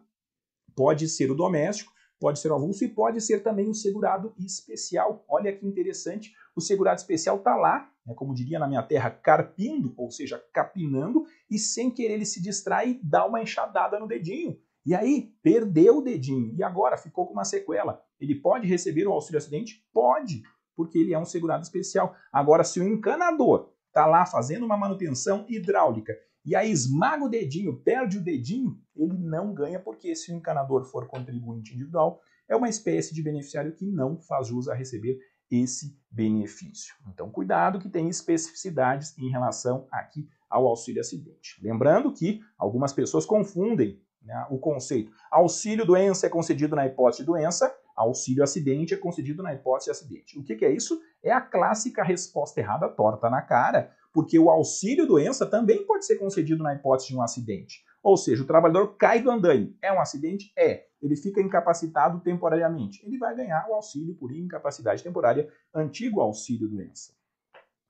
pode ser o doméstico, pode ser o avulso e pode ser também o segurado especial. Olha que interessante, o segurado especial está lá, né, como diria na minha terra, carpindo, ou seja, capinando, e sem querer ele se distrai e dá uma enxadada no dedinho. E aí, perdeu o dedinho e agora ficou com uma sequela. Ele pode receber o auxílio acidente? Pode, porque ele é um segurado especial. Agora, se o encanador está lá fazendo uma manutenção hidráulica e aí esmaga o dedinho, perde o dedinho, ele não ganha, porque se o encanador for contribuinte individual, é uma espécie de beneficiário que não faz jus a receber esse benefício. Então, cuidado que tem especificidades em relação aqui ao auxílio acidente. Lembrando que algumas pessoas confundem né, o conceito. Auxílio doença é concedido na hipótese de doença, Auxílio acidente é concedido na hipótese de acidente. O que, que é isso? É a clássica resposta errada torta na cara, porque o auxílio doença também pode ser concedido na hipótese de um acidente. Ou seja, o trabalhador cai do andaime. É um acidente? É. Ele fica incapacitado temporariamente. Ele vai ganhar o auxílio por incapacidade temporária, antigo auxílio doença.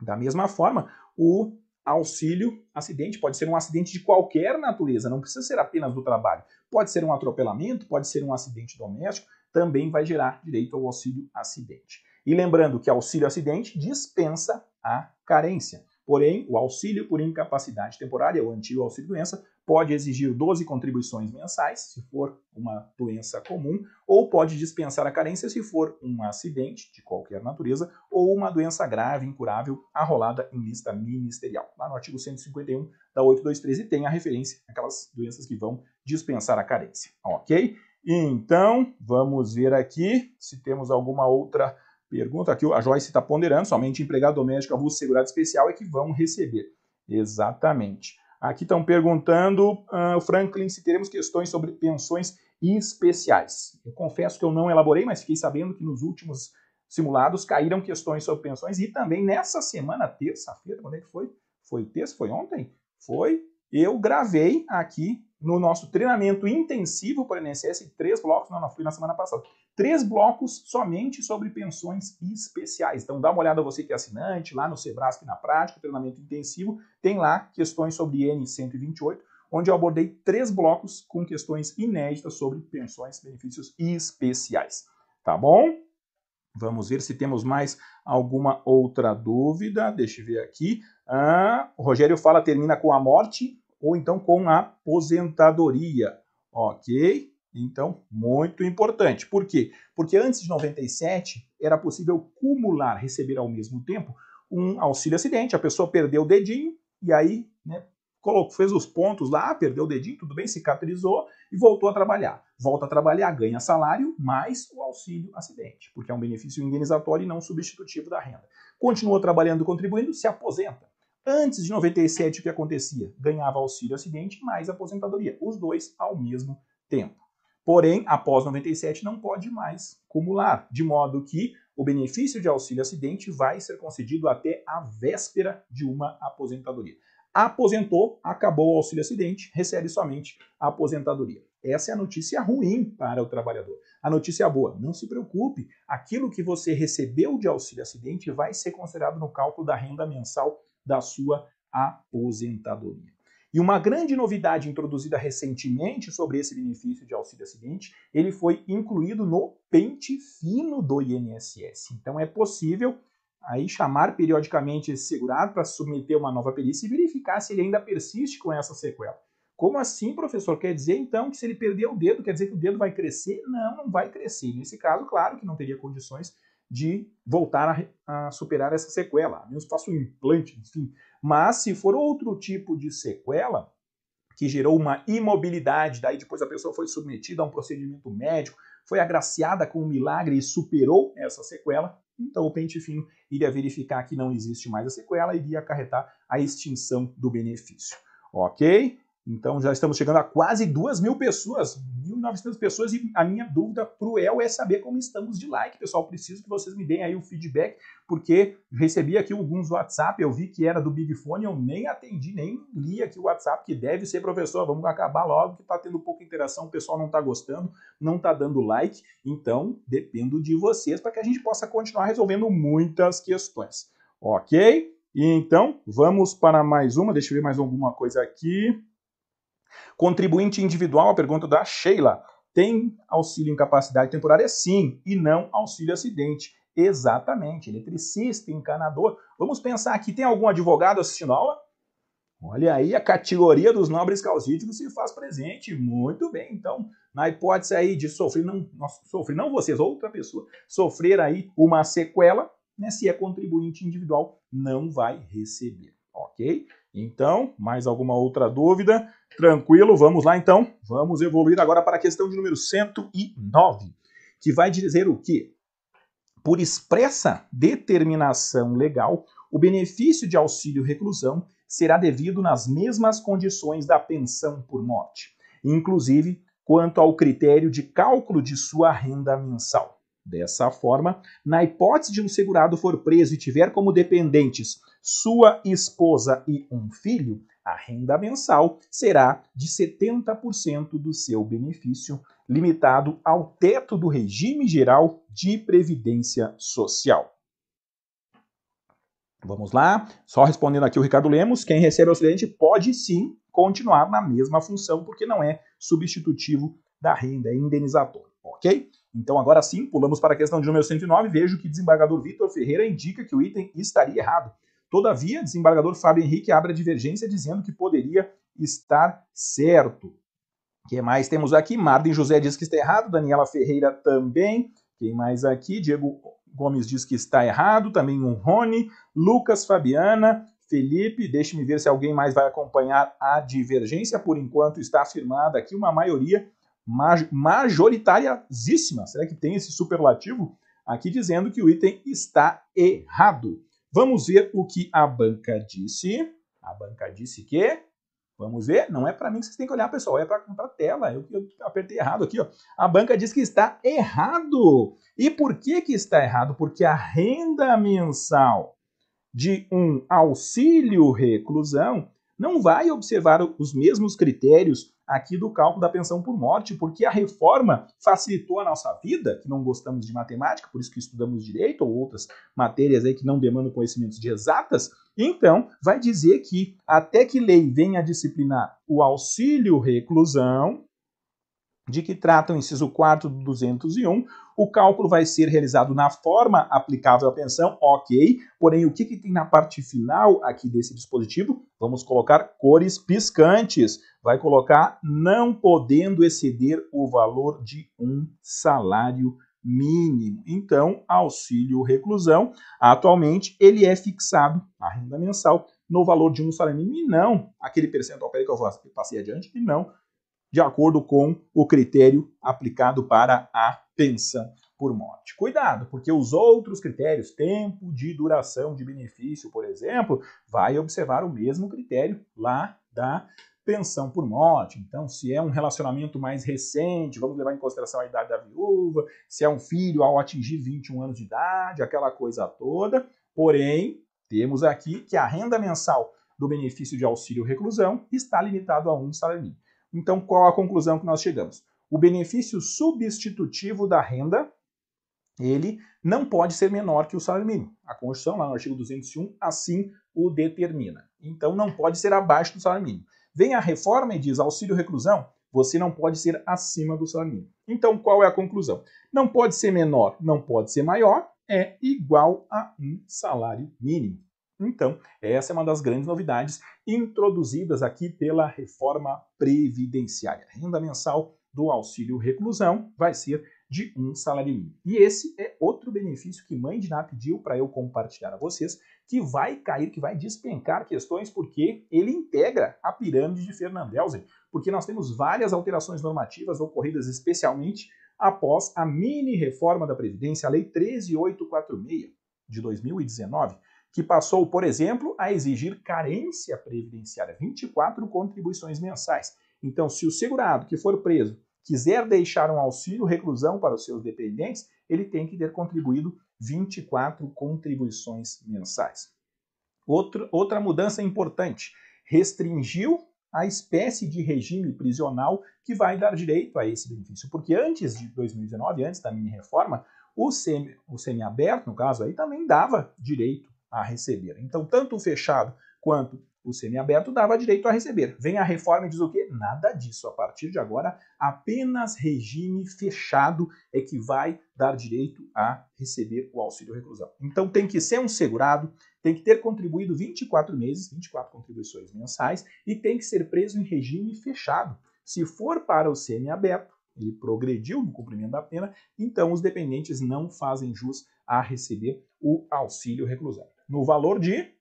Da mesma forma, o auxílio acidente pode ser um acidente de qualquer natureza, não precisa ser apenas do trabalho. Pode ser um atropelamento, pode ser um acidente doméstico, também vai gerar direito ao auxílio acidente. E lembrando que auxílio acidente dispensa a carência. Porém, o auxílio por incapacidade temporária, o antigo auxílio doença, pode exigir 12 contribuições mensais, se for uma doença comum, ou pode dispensar a carência se for um acidente de qualquer natureza ou uma doença grave, incurável, arrolada em lista ministerial. Lá no artigo 151 da 8213 tem a referência àquelas doenças que vão dispensar a carência, ok? Então, vamos ver aqui se temos alguma outra pergunta. Aqui a Joyce está ponderando, somente empregado doméstico, avulso segurado especial é que vão receber. Exatamente. Aqui estão perguntando, uh, Franklin, se teremos questões sobre pensões especiais. Eu confesso que eu não elaborei, mas fiquei sabendo que nos últimos simulados caíram questões sobre pensões e também nessa semana, terça-feira, quando é que foi? Foi terça? Foi ontem? Foi. Eu gravei aqui no nosso treinamento intensivo para o INSS, três blocos, não, não, fui na semana passada, três blocos somente sobre pensões especiais. Então dá uma olhada você que é assinante, lá no Sebrasp na prática, treinamento intensivo, tem lá questões sobre N128, onde eu abordei três blocos com questões inéditas sobre pensões, benefícios especiais. Tá bom? Vamos ver se temos mais alguma outra dúvida. Deixa eu ver aqui. Ah, o Rogério fala, termina com a morte ou então com a aposentadoria, ok? Então, muito importante. Por quê? Porque antes de 97 era possível cumular, receber ao mesmo tempo um auxílio acidente, a pessoa perdeu o dedinho e aí né, colocou, fez os pontos lá, perdeu o dedinho, tudo bem, cicatrizou e voltou a trabalhar. Volta a trabalhar, ganha salário, mais o auxílio acidente, porque é um benefício indenizatório e não substitutivo da renda. Continua trabalhando e contribuindo, se aposenta. Antes de 97, o que acontecia? Ganhava auxílio acidente mais aposentadoria, os dois ao mesmo tempo. Porém, após 97 não pode mais cumular, de modo que o benefício de auxílio acidente vai ser concedido até a véspera de uma aposentadoria. Aposentou, acabou o auxílio acidente, recebe somente a aposentadoria. Essa é a notícia ruim para o trabalhador. A notícia boa, não se preocupe, aquilo que você recebeu de auxílio acidente vai ser considerado no cálculo da renda mensal da sua aposentadoria. E uma grande novidade introduzida recentemente sobre esse benefício de auxílio acidente, ele foi incluído no pente fino do INSS. Então é possível aí chamar periodicamente esse segurado para submeter uma nova perícia e verificar se ele ainda persiste com essa sequela. Como assim, professor? Quer dizer então que se ele perder o dedo, quer dizer que o dedo vai crescer? Não, não vai crescer. Nesse caso, claro que não teria condições de voltar a, a superar essa sequela, a menos que faça um implante, enfim. Mas se for outro tipo de sequela, que gerou uma imobilidade, daí depois a pessoa foi submetida a um procedimento médico, foi agraciada com um milagre e superou essa sequela, então o pente fino iria verificar que não existe mais a sequela e iria acarretar a extinção do benefício. Ok? Então já estamos chegando a quase duas mil pessoas. 1.900 pessoas e a minha dúvida cruel é saber como estamos de like, pessoal. Preciso que vocês me deem aí o feedback, porque recebi aqui alguns WhatsApp, eu vi que era do Big Fone, eu nem atendi, nem li aqui o WhatsApp, que deve ser, professor, vamos acabar logo, que está tendo pouca interação, o pessoal não está gostando, não está dando like. Então, dependo de vocês para que a gente possa continuar resolvendo muitas questões. Ok? Então, vamos para mais uma. Deixa eu ver mais alguma coisa aqui. Contribuinte individual, a pergunta da Sheila. Tem auxílio incapacidade temporária? Sim, e não auxílio acidente. Exatamente, eletricista, encanador. Vamos pensar aqui, tem algum advogado assistindo a aula? Olha aí, a categoria dos nobres causíticos se faz presente. Muito bem, então, na hipótese aí de sofrer, não, nossa, sofrer, não vocês, outra pessoa, sofrer aí uma sequela, né, se é contribuinte individual, não vai receber, ok? Então, mais alguma outra dúvida? Tranquilo, vamos lá então. Vamos evoluir agora para a questão de número 109, que vai dizer o que? Por expressa determinação legal, o benefício de auxílio reclusão será devido nas mesmas condições da pensão por morte, inclusive quanto ao critério de cálculo de sua renda mensal. Dessa forma, na hipótese de um segurado for preso e tiver como dependentes sua esposa e um filho, a renda mensal será de 70% do seu benefício, limitado ao teto do regime geral de previdência social. Vamos lá, só respondendo aqui o Ricardo Lemos, quem recebe auxiliante pode sim continuar na mesma função, porque não é substitutivo da renda, é indenizatório, ok? Então, agora sim, pulamos para a questão de número 109. Vejo que desembargador Vitor Ferreira indica que o item estaria errado. Todavia, desembargador Fábio Henrique abre a divergência dizendo que poderia estar certo. O que mais temos aqui? Marden José diz que está errado, Daniela Ferreira também. Quem mais aqui? Diego Gomes diz que está errado, também um Rony, Lucas Fabiana, Felipe, deixe-me ver se alguém mais vai acompanhar a divergência. Por enquanto está afirmada aqui uma maioria majoritariazíssima, será que tem esse superlativo? Aqui dizendo que o item está errado. Vamos ver o que a banca disse. A banca disse que. Vamos ver? Não é para mim que vocês têm que olhar, pessoal. É para a tela. Eu, eu, apertei errado aqui. Ó. A banca diz que está errado. E por que, que está errado? Porque a renda mensal de um auxílio reclusão não vai observar os mesmos critérios aqui do cálculo da pensão por morte, porque a reforma facilitou a nossa vida, que não gostamos de matemática, por isso que estudamos direito ou outras matérias aí que não demandam conhecimentos de exatas, então vai dizer que até que lei venha a disciplinar o auxílio reclusão, de que trata o inciso 4 do 201, o cálculo vai ser realizado na forma aplicável à pensão, ok, porém o que, que tem na parte final aqui desse dispositivo? Vamos colocar cores piscantes, vai colocar não podendo exceder o valor de um salário mínimo. Então, auxílio reclusão, atualmente ele é fixado a renda mensal no valor de um salário mínimo e não aquele percentual, peraí que eu passei adiante, e não de acordo com o critério aplicado para a pensão por morte. Cuidado, porque os outros critérios, tempo de duração de benefício, por exemplo, vai observar o mesmo critério lá da pensão por morte. Então, se é um relacionamento mais recente, vamos levar em consideração a idade da viúva, se é um filho ao atingir 21 anos de idade, aquela coisa toda. Porém, temos aqui que a renda mensal do benefício de auxílio reclusão está limitado a um salário mínimo. Então, qual a conclusão que nós chegamos? O benefício substitutivo da renda, ele não pode ser menor que o salário mínimo. A Constituição, lá no artigo 201, assim o determina. Então, não pode ser abaixo do salário mínimo. Vem a reforma e diz auxílio reclusão, você não pode ser acima do salário mínimo. Então, qual é a conclusão? Não pode ser menor, não pode ser maior, é igual a um salário mínimo. Então, essa é uma das grandes novidades introduzidas aqui pela reforma previdenciária. A renda mensal do auxílio reclusão vai ser de um salário mínimo. E esse é outro benefício que Mãe de Ná pediu para eu compartilhar a vocês, que vai cair, que vai despencar questões, porque ele integra a pirâmide de Fernandelsen, porque nós temos várias alterações normativas ocorridas especialmente após a mini reforma da Previdência, a Lei 13846 de 2019, que passou, por exemplo, a exigir carência previdenciária, 24 contribuições mensais. Então, se o segurado que for preso quiser deixar um auxílio reclusão para os seus dependentes, ele tem que ter contribuído 24 contribuições mensais. Outro, outra mudança importante: restringiu a espécie de regime prisional que vai dar direito a esse benefício. Porque antes de 2019, antes da mini-reforma, o, semi, o no caso aí, também dava direito a receber. Então, tanto o fechado quanto o semiaberto dava direito a receber. Vem a reforma e diz o quê? Nada disso. A partir de agora, apenas regime fechado é que vai dar direito a receber o auxílio reclusão. Então tem que ser um segurado, tem que ter contribuído 24 meses, 24 contribuições mensais e tem que ser preso em regime fechado. Se for para o semiaberto, ele progrediu no cumprimento da pena, então os dependentes não fazem jus a receber o auxílio reclusão no valor de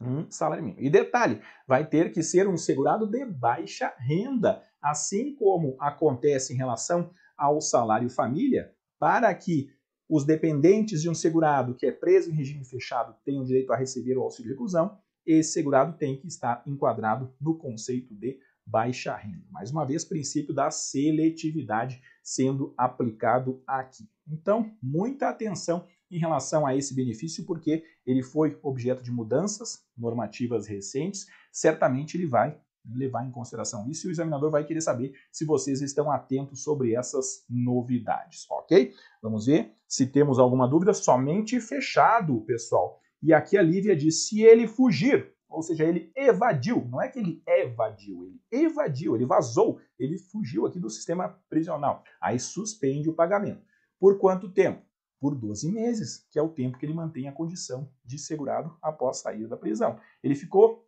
um hum. salário mínimo. E detalhe, vai ter que ser um segurado de baixa renda, assim como acontece em relação ao salário família, para que os dependentes de um segurado que é preso em regime fechado tenham direito a receber o auxílio reclusão, esse segurado tem que estar enquadrado no conceito de baixa renda. Mais uma vez, princípio da seletividade sendo aplicado aqui. Então, muita atenção em relação a esse benefício, porque ele foi objeto de mudanças normativas recentes. Certamente ele vai levar em consideração isso e o examinador vai querer saber se vocês estão atentos sobre essas novidades, ok? Vamos ver se temos alguma dúvida. Somente fechado, pessoal. E aqui a Lívia diz: se ele fugir, ou seja, ele evadiu, não é que ele evadiu, ele evadiu, ele vazou, ele fugiu aqui do sistema prisional. Aí suspende o pagamento. Por quanto tempo? por 12 meses, que é o tempo que ele mantém a condição de segurado após sair da prisão. Ele ficou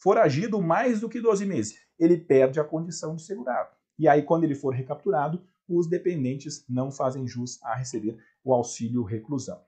foragido mais do que 12 meses. Ele perde a condição de segurado. E aí, quando ele for recapturado, os dependentes não fazem jus a receber o auxílio reclusão.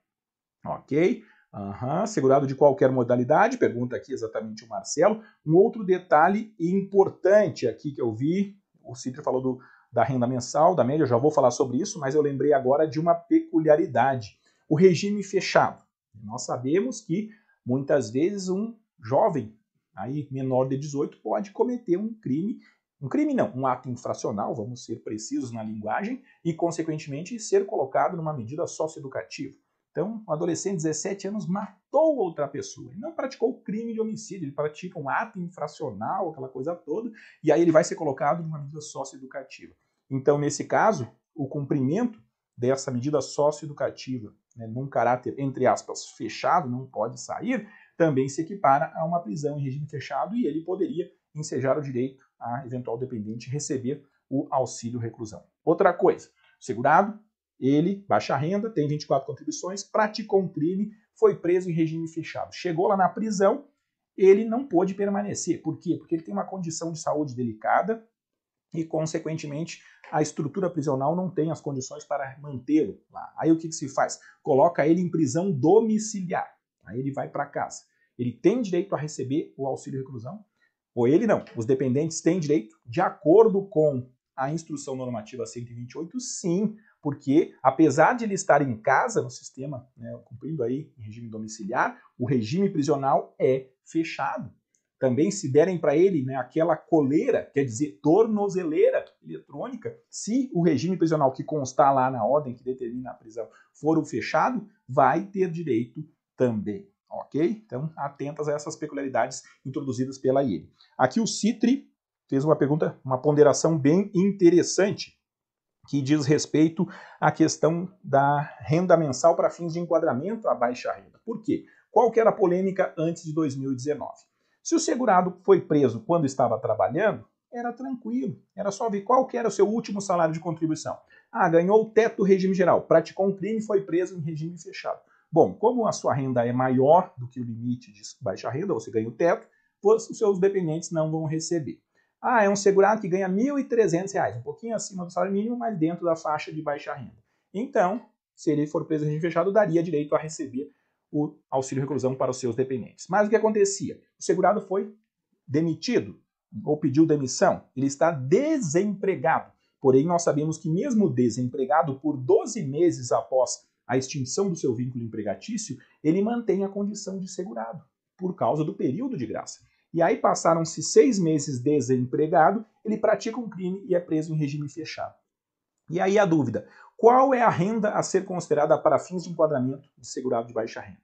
Ok? Uhum. Segurado de qualquer modalidade, pergunta aqui exatamente o Marcelo. Um outro detalhe importante aqui que eu vi, o Citro falou do da renda mensal, da média, eu já vou falar sobre isso, mas eu lembrei agora de uma peculiaridade: o regime fechado. Nós sabemos que muitas vezes um jovem, aí menor de 18, pode cometer um crime, um crime não, um ato infracional, vamos ser precisos na linguagem, e consequentemente ser colocado numa medida socioeducativa. Então, um adolescente de 17 anos matou outra pessoa. Ele não praticou o crime de homicídio, ele pratica um ato infracional, aquela coisa toda, e aí ele vai ser colocado numa medida socioeducativa. Então, nesse caso, o cumprimento dessa medida socioeducativa, né, num caráter, entre aspas, fechado, não pode sair, também se equipara a uma prisão em regime fechado e ele poderia ensejar o direito a eventual dependente receber o auxílio reclusão. Outra coisa, segurado ele, baixa renda, tem 24 contribuições, praticou um crime, foi preso em regime fechado. Chegou lá na prisão, ele não pôde permanecer. Por quê? Porque ele tem uma condição de saúde delicada e, consequentemente, a estrutura prisional não tem as condições para mantê-lo lá. Aí o que, que se faz? Coloca ele em prisão domiciliar. Aí ele vai para casa. Ele tem direito a receber o auxílio reclusão? Ou ele não? Os dependentes têm direito, de acordo com a instrução normativa 128, sim, porque apesar de ele estar em casa no sistema, né, cumprindo aí regime domiciliar, o regime prisional é fechado. Também se derem para ele né, aquela coleira, quer dizer, tornozeleira eletrônica, se o regime prisional que consta lá na ordem que determina a prisão for o fechado, vai ter direito também, ok? Então, atentas a essas peculiaridades introduzidas pela IE. Aqui o Citri fez uma pergunta, uma ponderação bem interessante que diz respeito à questão da renda mensal para fins de enquadramento à baixa renda. Por quê? Qual que era a polêmica antes de 2019? Se o segurado foi preso quando estava trabalhando, era tranquilo, era só ver qual que era o seu último salário de contribuição. Ah, ganhou o teto do regime geral, praticou um crime e foi preso em regime fechado. Bom, como a sua renda é maior do que o limite de baixa renda, você ganha o teto, os seus dependentes não vão receber. Ah, é um segurado que ganha R$ 1.300, um pouquinho acima do salário mínimo, mas dentro da faixa de baixa renda. Então, se ele for preso em regime fechado, daria direito a receber o auxílio reclusão para os seus dependentes. Mas o que acontecia? O segurado foi demitido ou pediu demissão, ele está desempregado. Porém, nós sabemos que, mesmo desempregado, por 12 meses após a extinção do seu vínculo empregatício, ele mantém a condição de segurado, por causa do período de graça. E aí passaram-se seis meses desempregado, ele pratica um crime e é preso em regime fechado. E aí a dúvida: qual é a renda a ser considerada para fins de enquadramento de segurado de baixa renda?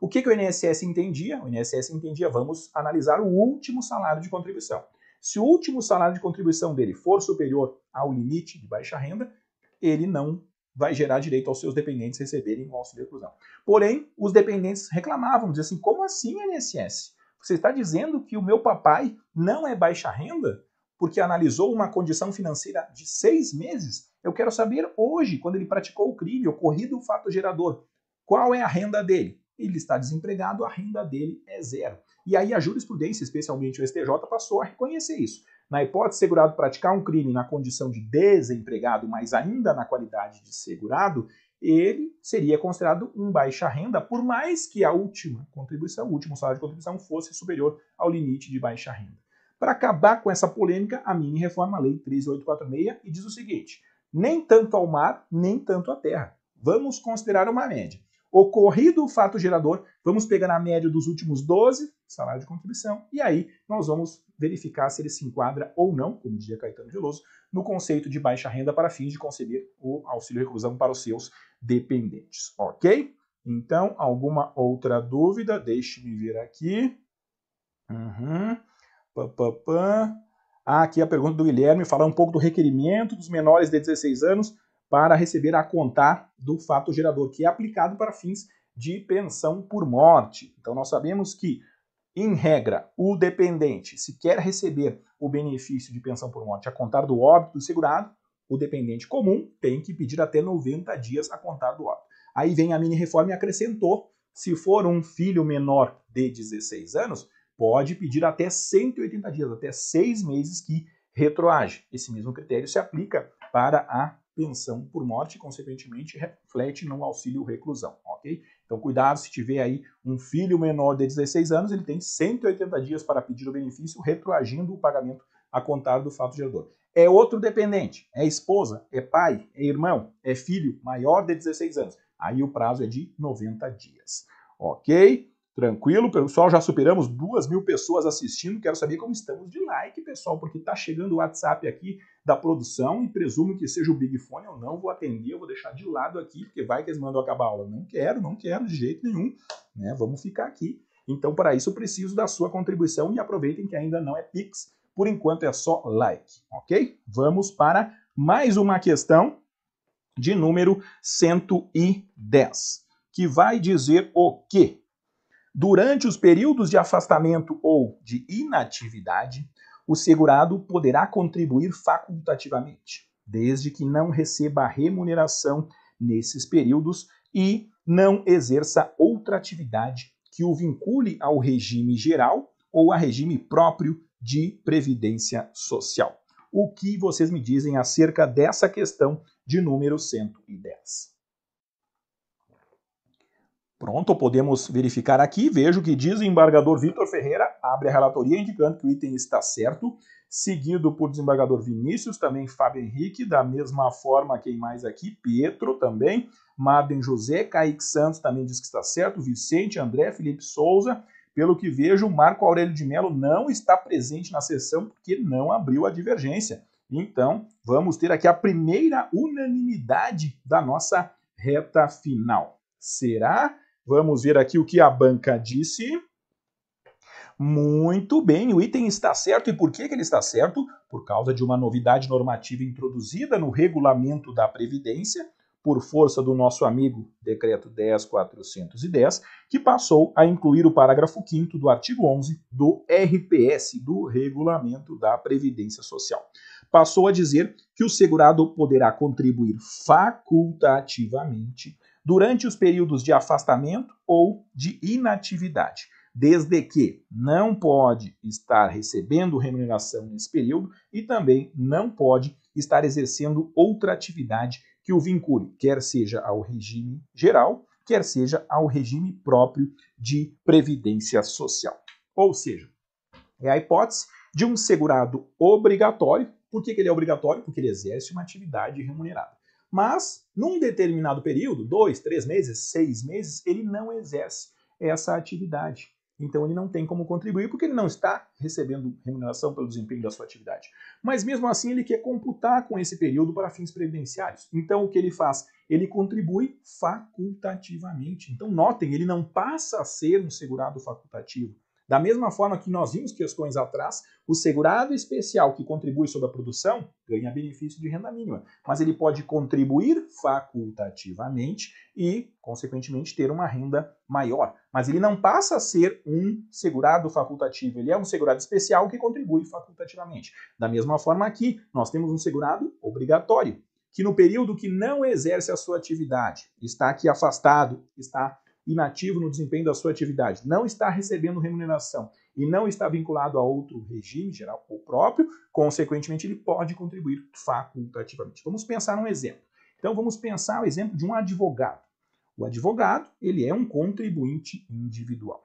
O que, que o INSS entendia? O INSS entendia, vamos analisar o último salário de contribuição. Se o último salário de contribuição dele for superior ao limite de baixa renda, ele não vai gerar direito aos seus dependentes receberem o auxílio reclusão. Porém, os dependentes reclamavam, diziam assim, como assim, INSS? Você está dizendo que o meu papai não é baixa renda porque analisou uma condição financeira de seis meses? Eu quero saber hoje, quando ele praticou o crime, ocorrido o fato gerador, qual é a renda dele? Ele está desempregado, a renda dele é zero. E aí a jurisprudência, especialmente o STJ, passou a reconhecer isso. Na hipótese de segurado praticar um crime na condição de desempregado, mas ainda na qualidade de segurado, ele seria considerado um baixa renda, por mais que a última contribuição, o último salário de contribuição fosse superior ao limite de baixa renda. Para acabar com essa polêmica, a mini reforma a Lei 13846 e diz o seguinte: nem tanto ao mar, nem tanto à terra. Vamos considerar uma média. Ocorrido o fato gerador, vamos pegar na média dos últimos 12, salário de contribuição, e aí nós vamos verificar se ele se enquadra ou não, como dizia Caetano Veloso, no conceito de baixa renda para fins de conceder o auxílio reclusão para os seus dependentes, ok? Então, alguma outra dúvida? Deixe-me ver aqui. Uhum. Pá, pá, pá. Ah, aqui a pergunta do Guilherme, falar um pouco do requerimento dos menores de 16 anos para receber a contar do fato gerador, que é aplicado para fins de pensão por morte. Então, nós sabemos que, em regra, o dependente, se quer receber o benefício de pensão por morte a contar do óbito do segurado, o dependente comum tem que pedir até 90 dias a contar do óbito. Aí vem a mini reforma e acrescentou: se for um filho menor de 16 anos, pode pedir até 180 dias, até seis meses que retroage. Esse mesmo critério se aplica para a pensão por morte, consequentemente, reflete no auxílio reclusão, ok? Então, cuidado, se tiver aí um filho menor de 16 anos, ele tem 180 dias para pedir o benefício, retroagindo o pagamento a contar do fato gerador. É outro dependente, é esposa, é pai, é irmão, é filho maior de 16 anos. Aí o prazo é de 90 dias, ok? Tranquilo, pessoal, já superamos duas mil pessoas assistindo. Quero saber como estamos de like, pessoal, porque está chegando o WhatsApp aqui da produção e presumo que seja o Big Fone. Eu não vou atender, eu vou deixar de lado aqui, porque vai que eles mandam acabar a aula. Não quero, não quero de jeito nenhum, né? Vamos ficar aqui. Então, para isso, eu preciso da sua contribuição e aproveitem que ainda não é Pix. Por enquanto é só like, ok? Vamos para mais uma questão de número 110, que vai dizer o quê? Durante os períodos de afastamento ou de inatividade, o segurado poderá contribuir facultativamente, desde que não receba remuneração nesses períodos e não exerça outra atividade que o vincule ao regime geral ou a regime próprio de previdência social. O que vocês me dizem acerca dessa questão de número 110? Pronto, podemos verificar aqui. Vejo que diz o embargador Vitor Ferreira, abre a relatoria indicando que o item está certo, seguido por desembargador Vinícius, também Fábio Henrique, da mesma forma, quem mais aqui? Pietro também, Marden José, Kaique Santos também diz que está certo, Vicente, André, Felipe Souza. Pelo que vejo, Marco Aurélio de Mello não está presente na sessão porque não abriu a divergência. Então, vamos ter aqui a primeira unanimidade da nossa reta final. Será? Vamos ver aqui o que a banca disse. Muito bem, o item está certo. E por que, que ele está certo? Por causa de uma novidade normativa introduzida no regulamento da Previdência, por força do nosso amigo Decreto 10410, que passou a incluir o parágrafo 5 do artigo 11 do RPS, do Regulamento da Previdência Social. Passou a dizer que o segurado poderá contribuir facultativamente durante os períodos de afastamento ou de inatividade, desde que não pode estar recebendo remuneração nesse período e também não pode estar exercendo outra atividade que o vincule, quer seja ao regime geral, quer seja ao regime próprio de previdência social. Ou seja, é a hipótese de um segurado obrigatório. Por que, que ele é obrigatório? Porque ele exerce uma atividade remunerada. Mas, num determinado período, dois, três meses, seis meses, ele não exerce essa atividade. Então ele não tem como contribuir porque ele não está recebendo remuneração pelo desempenho da sua atividade. Mas mesmo assim ele quer computar com esse período para fins previdenciários. Então o que ele faz? Ele contribui facultativamente. Então notem, ele não passa a ser um segurado facultativo. Da mesma forma que nós vimos questões atrás, o segurado especial que contribui sobre a produção ganha benefício de renda mínima, mas ele pode contribuir facultativamente e, consequentemente, ter uma renda maior. Mas ele não passa a ser um segurado facultativo, ele é um segurado especial que contribui facultativamente. Da mesma forma aqui, nós temos um segurado obrigatório, que no período que não exerce a sua atividade, está aqui afastado, está inativo no desempenho da sua atividade, não está recebendo remuneração e não está vinculado a outro regime geral ou próprio, consequentemente, ele pode contribuir facultativamente. Vamos pensar um exemplo. Então, vamos pensar o exemplo de um advogado. O advogado, ele é um contribuinte individual.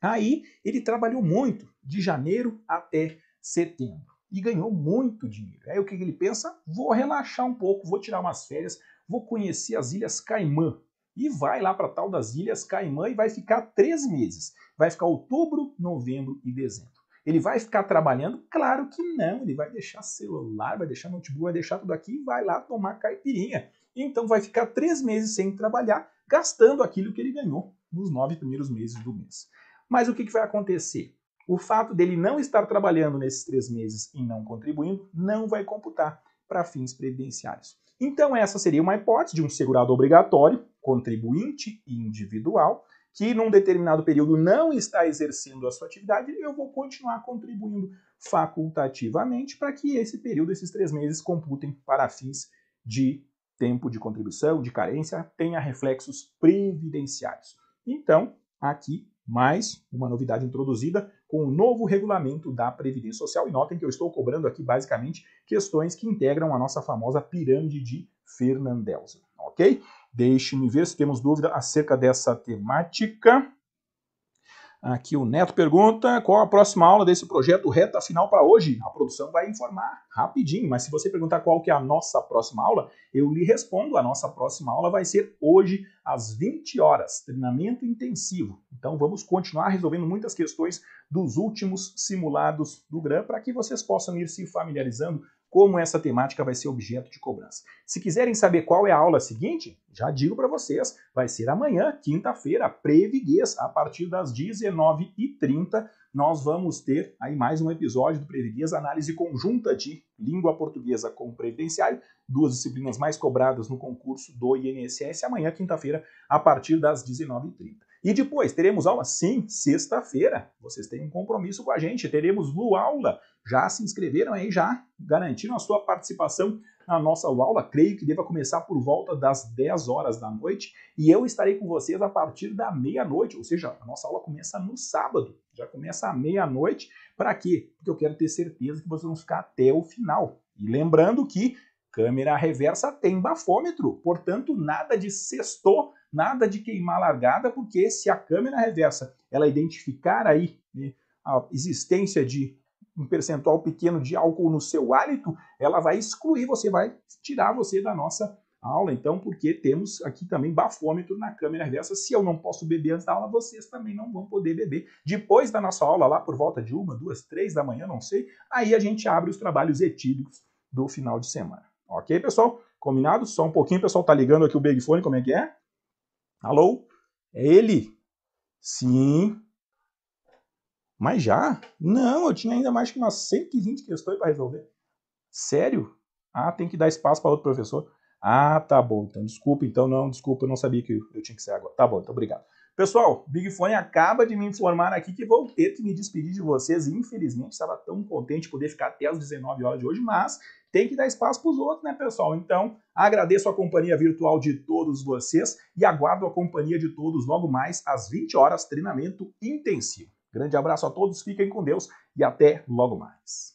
Aí, ele trabalhou muito, de janeiro até setembro, e ganhou muito dinheiro. Aí, o que ele pensa? Vou relaxar um pouco, vou tirar umas férias, vou conhecer as Ilhas Caimã, e vai lá para tal das Ilhas Caimã e vai ficar três meses. Vai ficar outubro, novembro e dezembro. Ele vai ficar trabalhando? Claro que não. Ele vai deixar celular, vai deixar notebook, vai deixar tudo aqui e vai lá tomar caipirinha. Então vai ficar três meses sem trabalhar, gastando aquilo que ele ganhou nos nove primeiros meses do mês. Mas o que, que vai acontecer? O fato dele não estar trabalhando nesses três meses e não contribuindo não vai computar para fins previdenciários. Então, essa seria uma hipótese de um segurado obrigatório contribuinte individual, que num determinado período não está exercendo a sua atividade, eu vou continuar contribuindo facultativamente para que esse período, esses três meses, computem para fins de tempo de contribuição, de carência, tenha reflexos previdenciários. Então, aqui mais uma novidade introduzida com o novo regulamento da Previdência Social. E notem que eu estou cobrando aqui basicamente questões que integram a nossa famosa pirâmide de Fernandelza, ok? Deixe-me ver se temos dúvida acerca dessa temática. Aqui o Neto pergunta qual a próxima aula desse projeto reta final para hoje. A produção vai informar rapidinho, mas se você perguntar qual que é a nossa próxima aula, eu lhe respondo. A nossa próxima aula vai ser hoje às 20 horas, treinamento intensivo. Então vamos continuar resolvendo muitas questões dos últimos simulados do GRAM para que vocês possam ir se familiarizando como essa temática vai ser objeto de cobrança. Se quiserem saber qual é a aula seguinte, já digo para vocês, vai ser amanhã, quinta-feira, Previguês, a partir das 19h30, nós vamos ter aí mais um episódio do Previguês, análise conjunta de língua portuguesa com previdenciário, duas disciplinas mais cobradas no concurso do INSS, amanhã, quinta-feira, a partir das 19h30. E depois teremos aula, sim, sexta-feira. Vocês têm um compromisso com a gente. Teremos Lu Aula já se inscreveram aí, já garantiram a sua participação na nossa aula. Creio que deva começar por volta das 10 horas da noite e eu estarei com vocês a partir da meia-noite, ou seja, a nossa aula começa no sábado, já começa à meia-noite. Para quê? Porque eu quero ter certeza que vocês vão ficar até o final. E lembrando que câmera reversa tem bafômetro, portanto, nada de sextou, nada de queimar largada, porque se a câmera reversa ela identificar aí né, a existência de um percentual pequeno de álcool no seu hálito, ela vai excluir você, vai tirar você da nossa aula, então, porque temos aqui também bafômetro na câmera reversa. Se eu não posso beber antes da aula, vocês também não vão poder beber. Depois da nossa aula, lá por volta de uma, duas, três da manhã, não sei, aí a gente abre os trabalhos etílicos do final de semana. Ok, pessoal? Combinado? Só um pouquinho, pessoal, tá ligando aqui o Big Fone, como é que é? Alô? É ele? Sim, mas já? Não, eu tinha ainda mais que umas 120 questões para resolver. Sério? Ah, tem que dar espaço para outro professor. Ah, tá bom. Então, desculpa. Então, não, desculpa. Eu não sabia que eu tinha que ser agora. Tá bom, então, obrigado. Pessoal, Big Fone acaba de me informar aqui que vou ter que me despedir de vocês. Infelizmente, estava tão contente de poder ficar até as 19 horas de hoje, mas tem que dar espaço para os outros, né, pessoal? Então, agradeço a companhia virtual de todos vocês e aguardo a companhia de todos logo mais às 20 horas, treinamento intensivo. Grande abraço a todos, fiquem com Deus e até logo mais.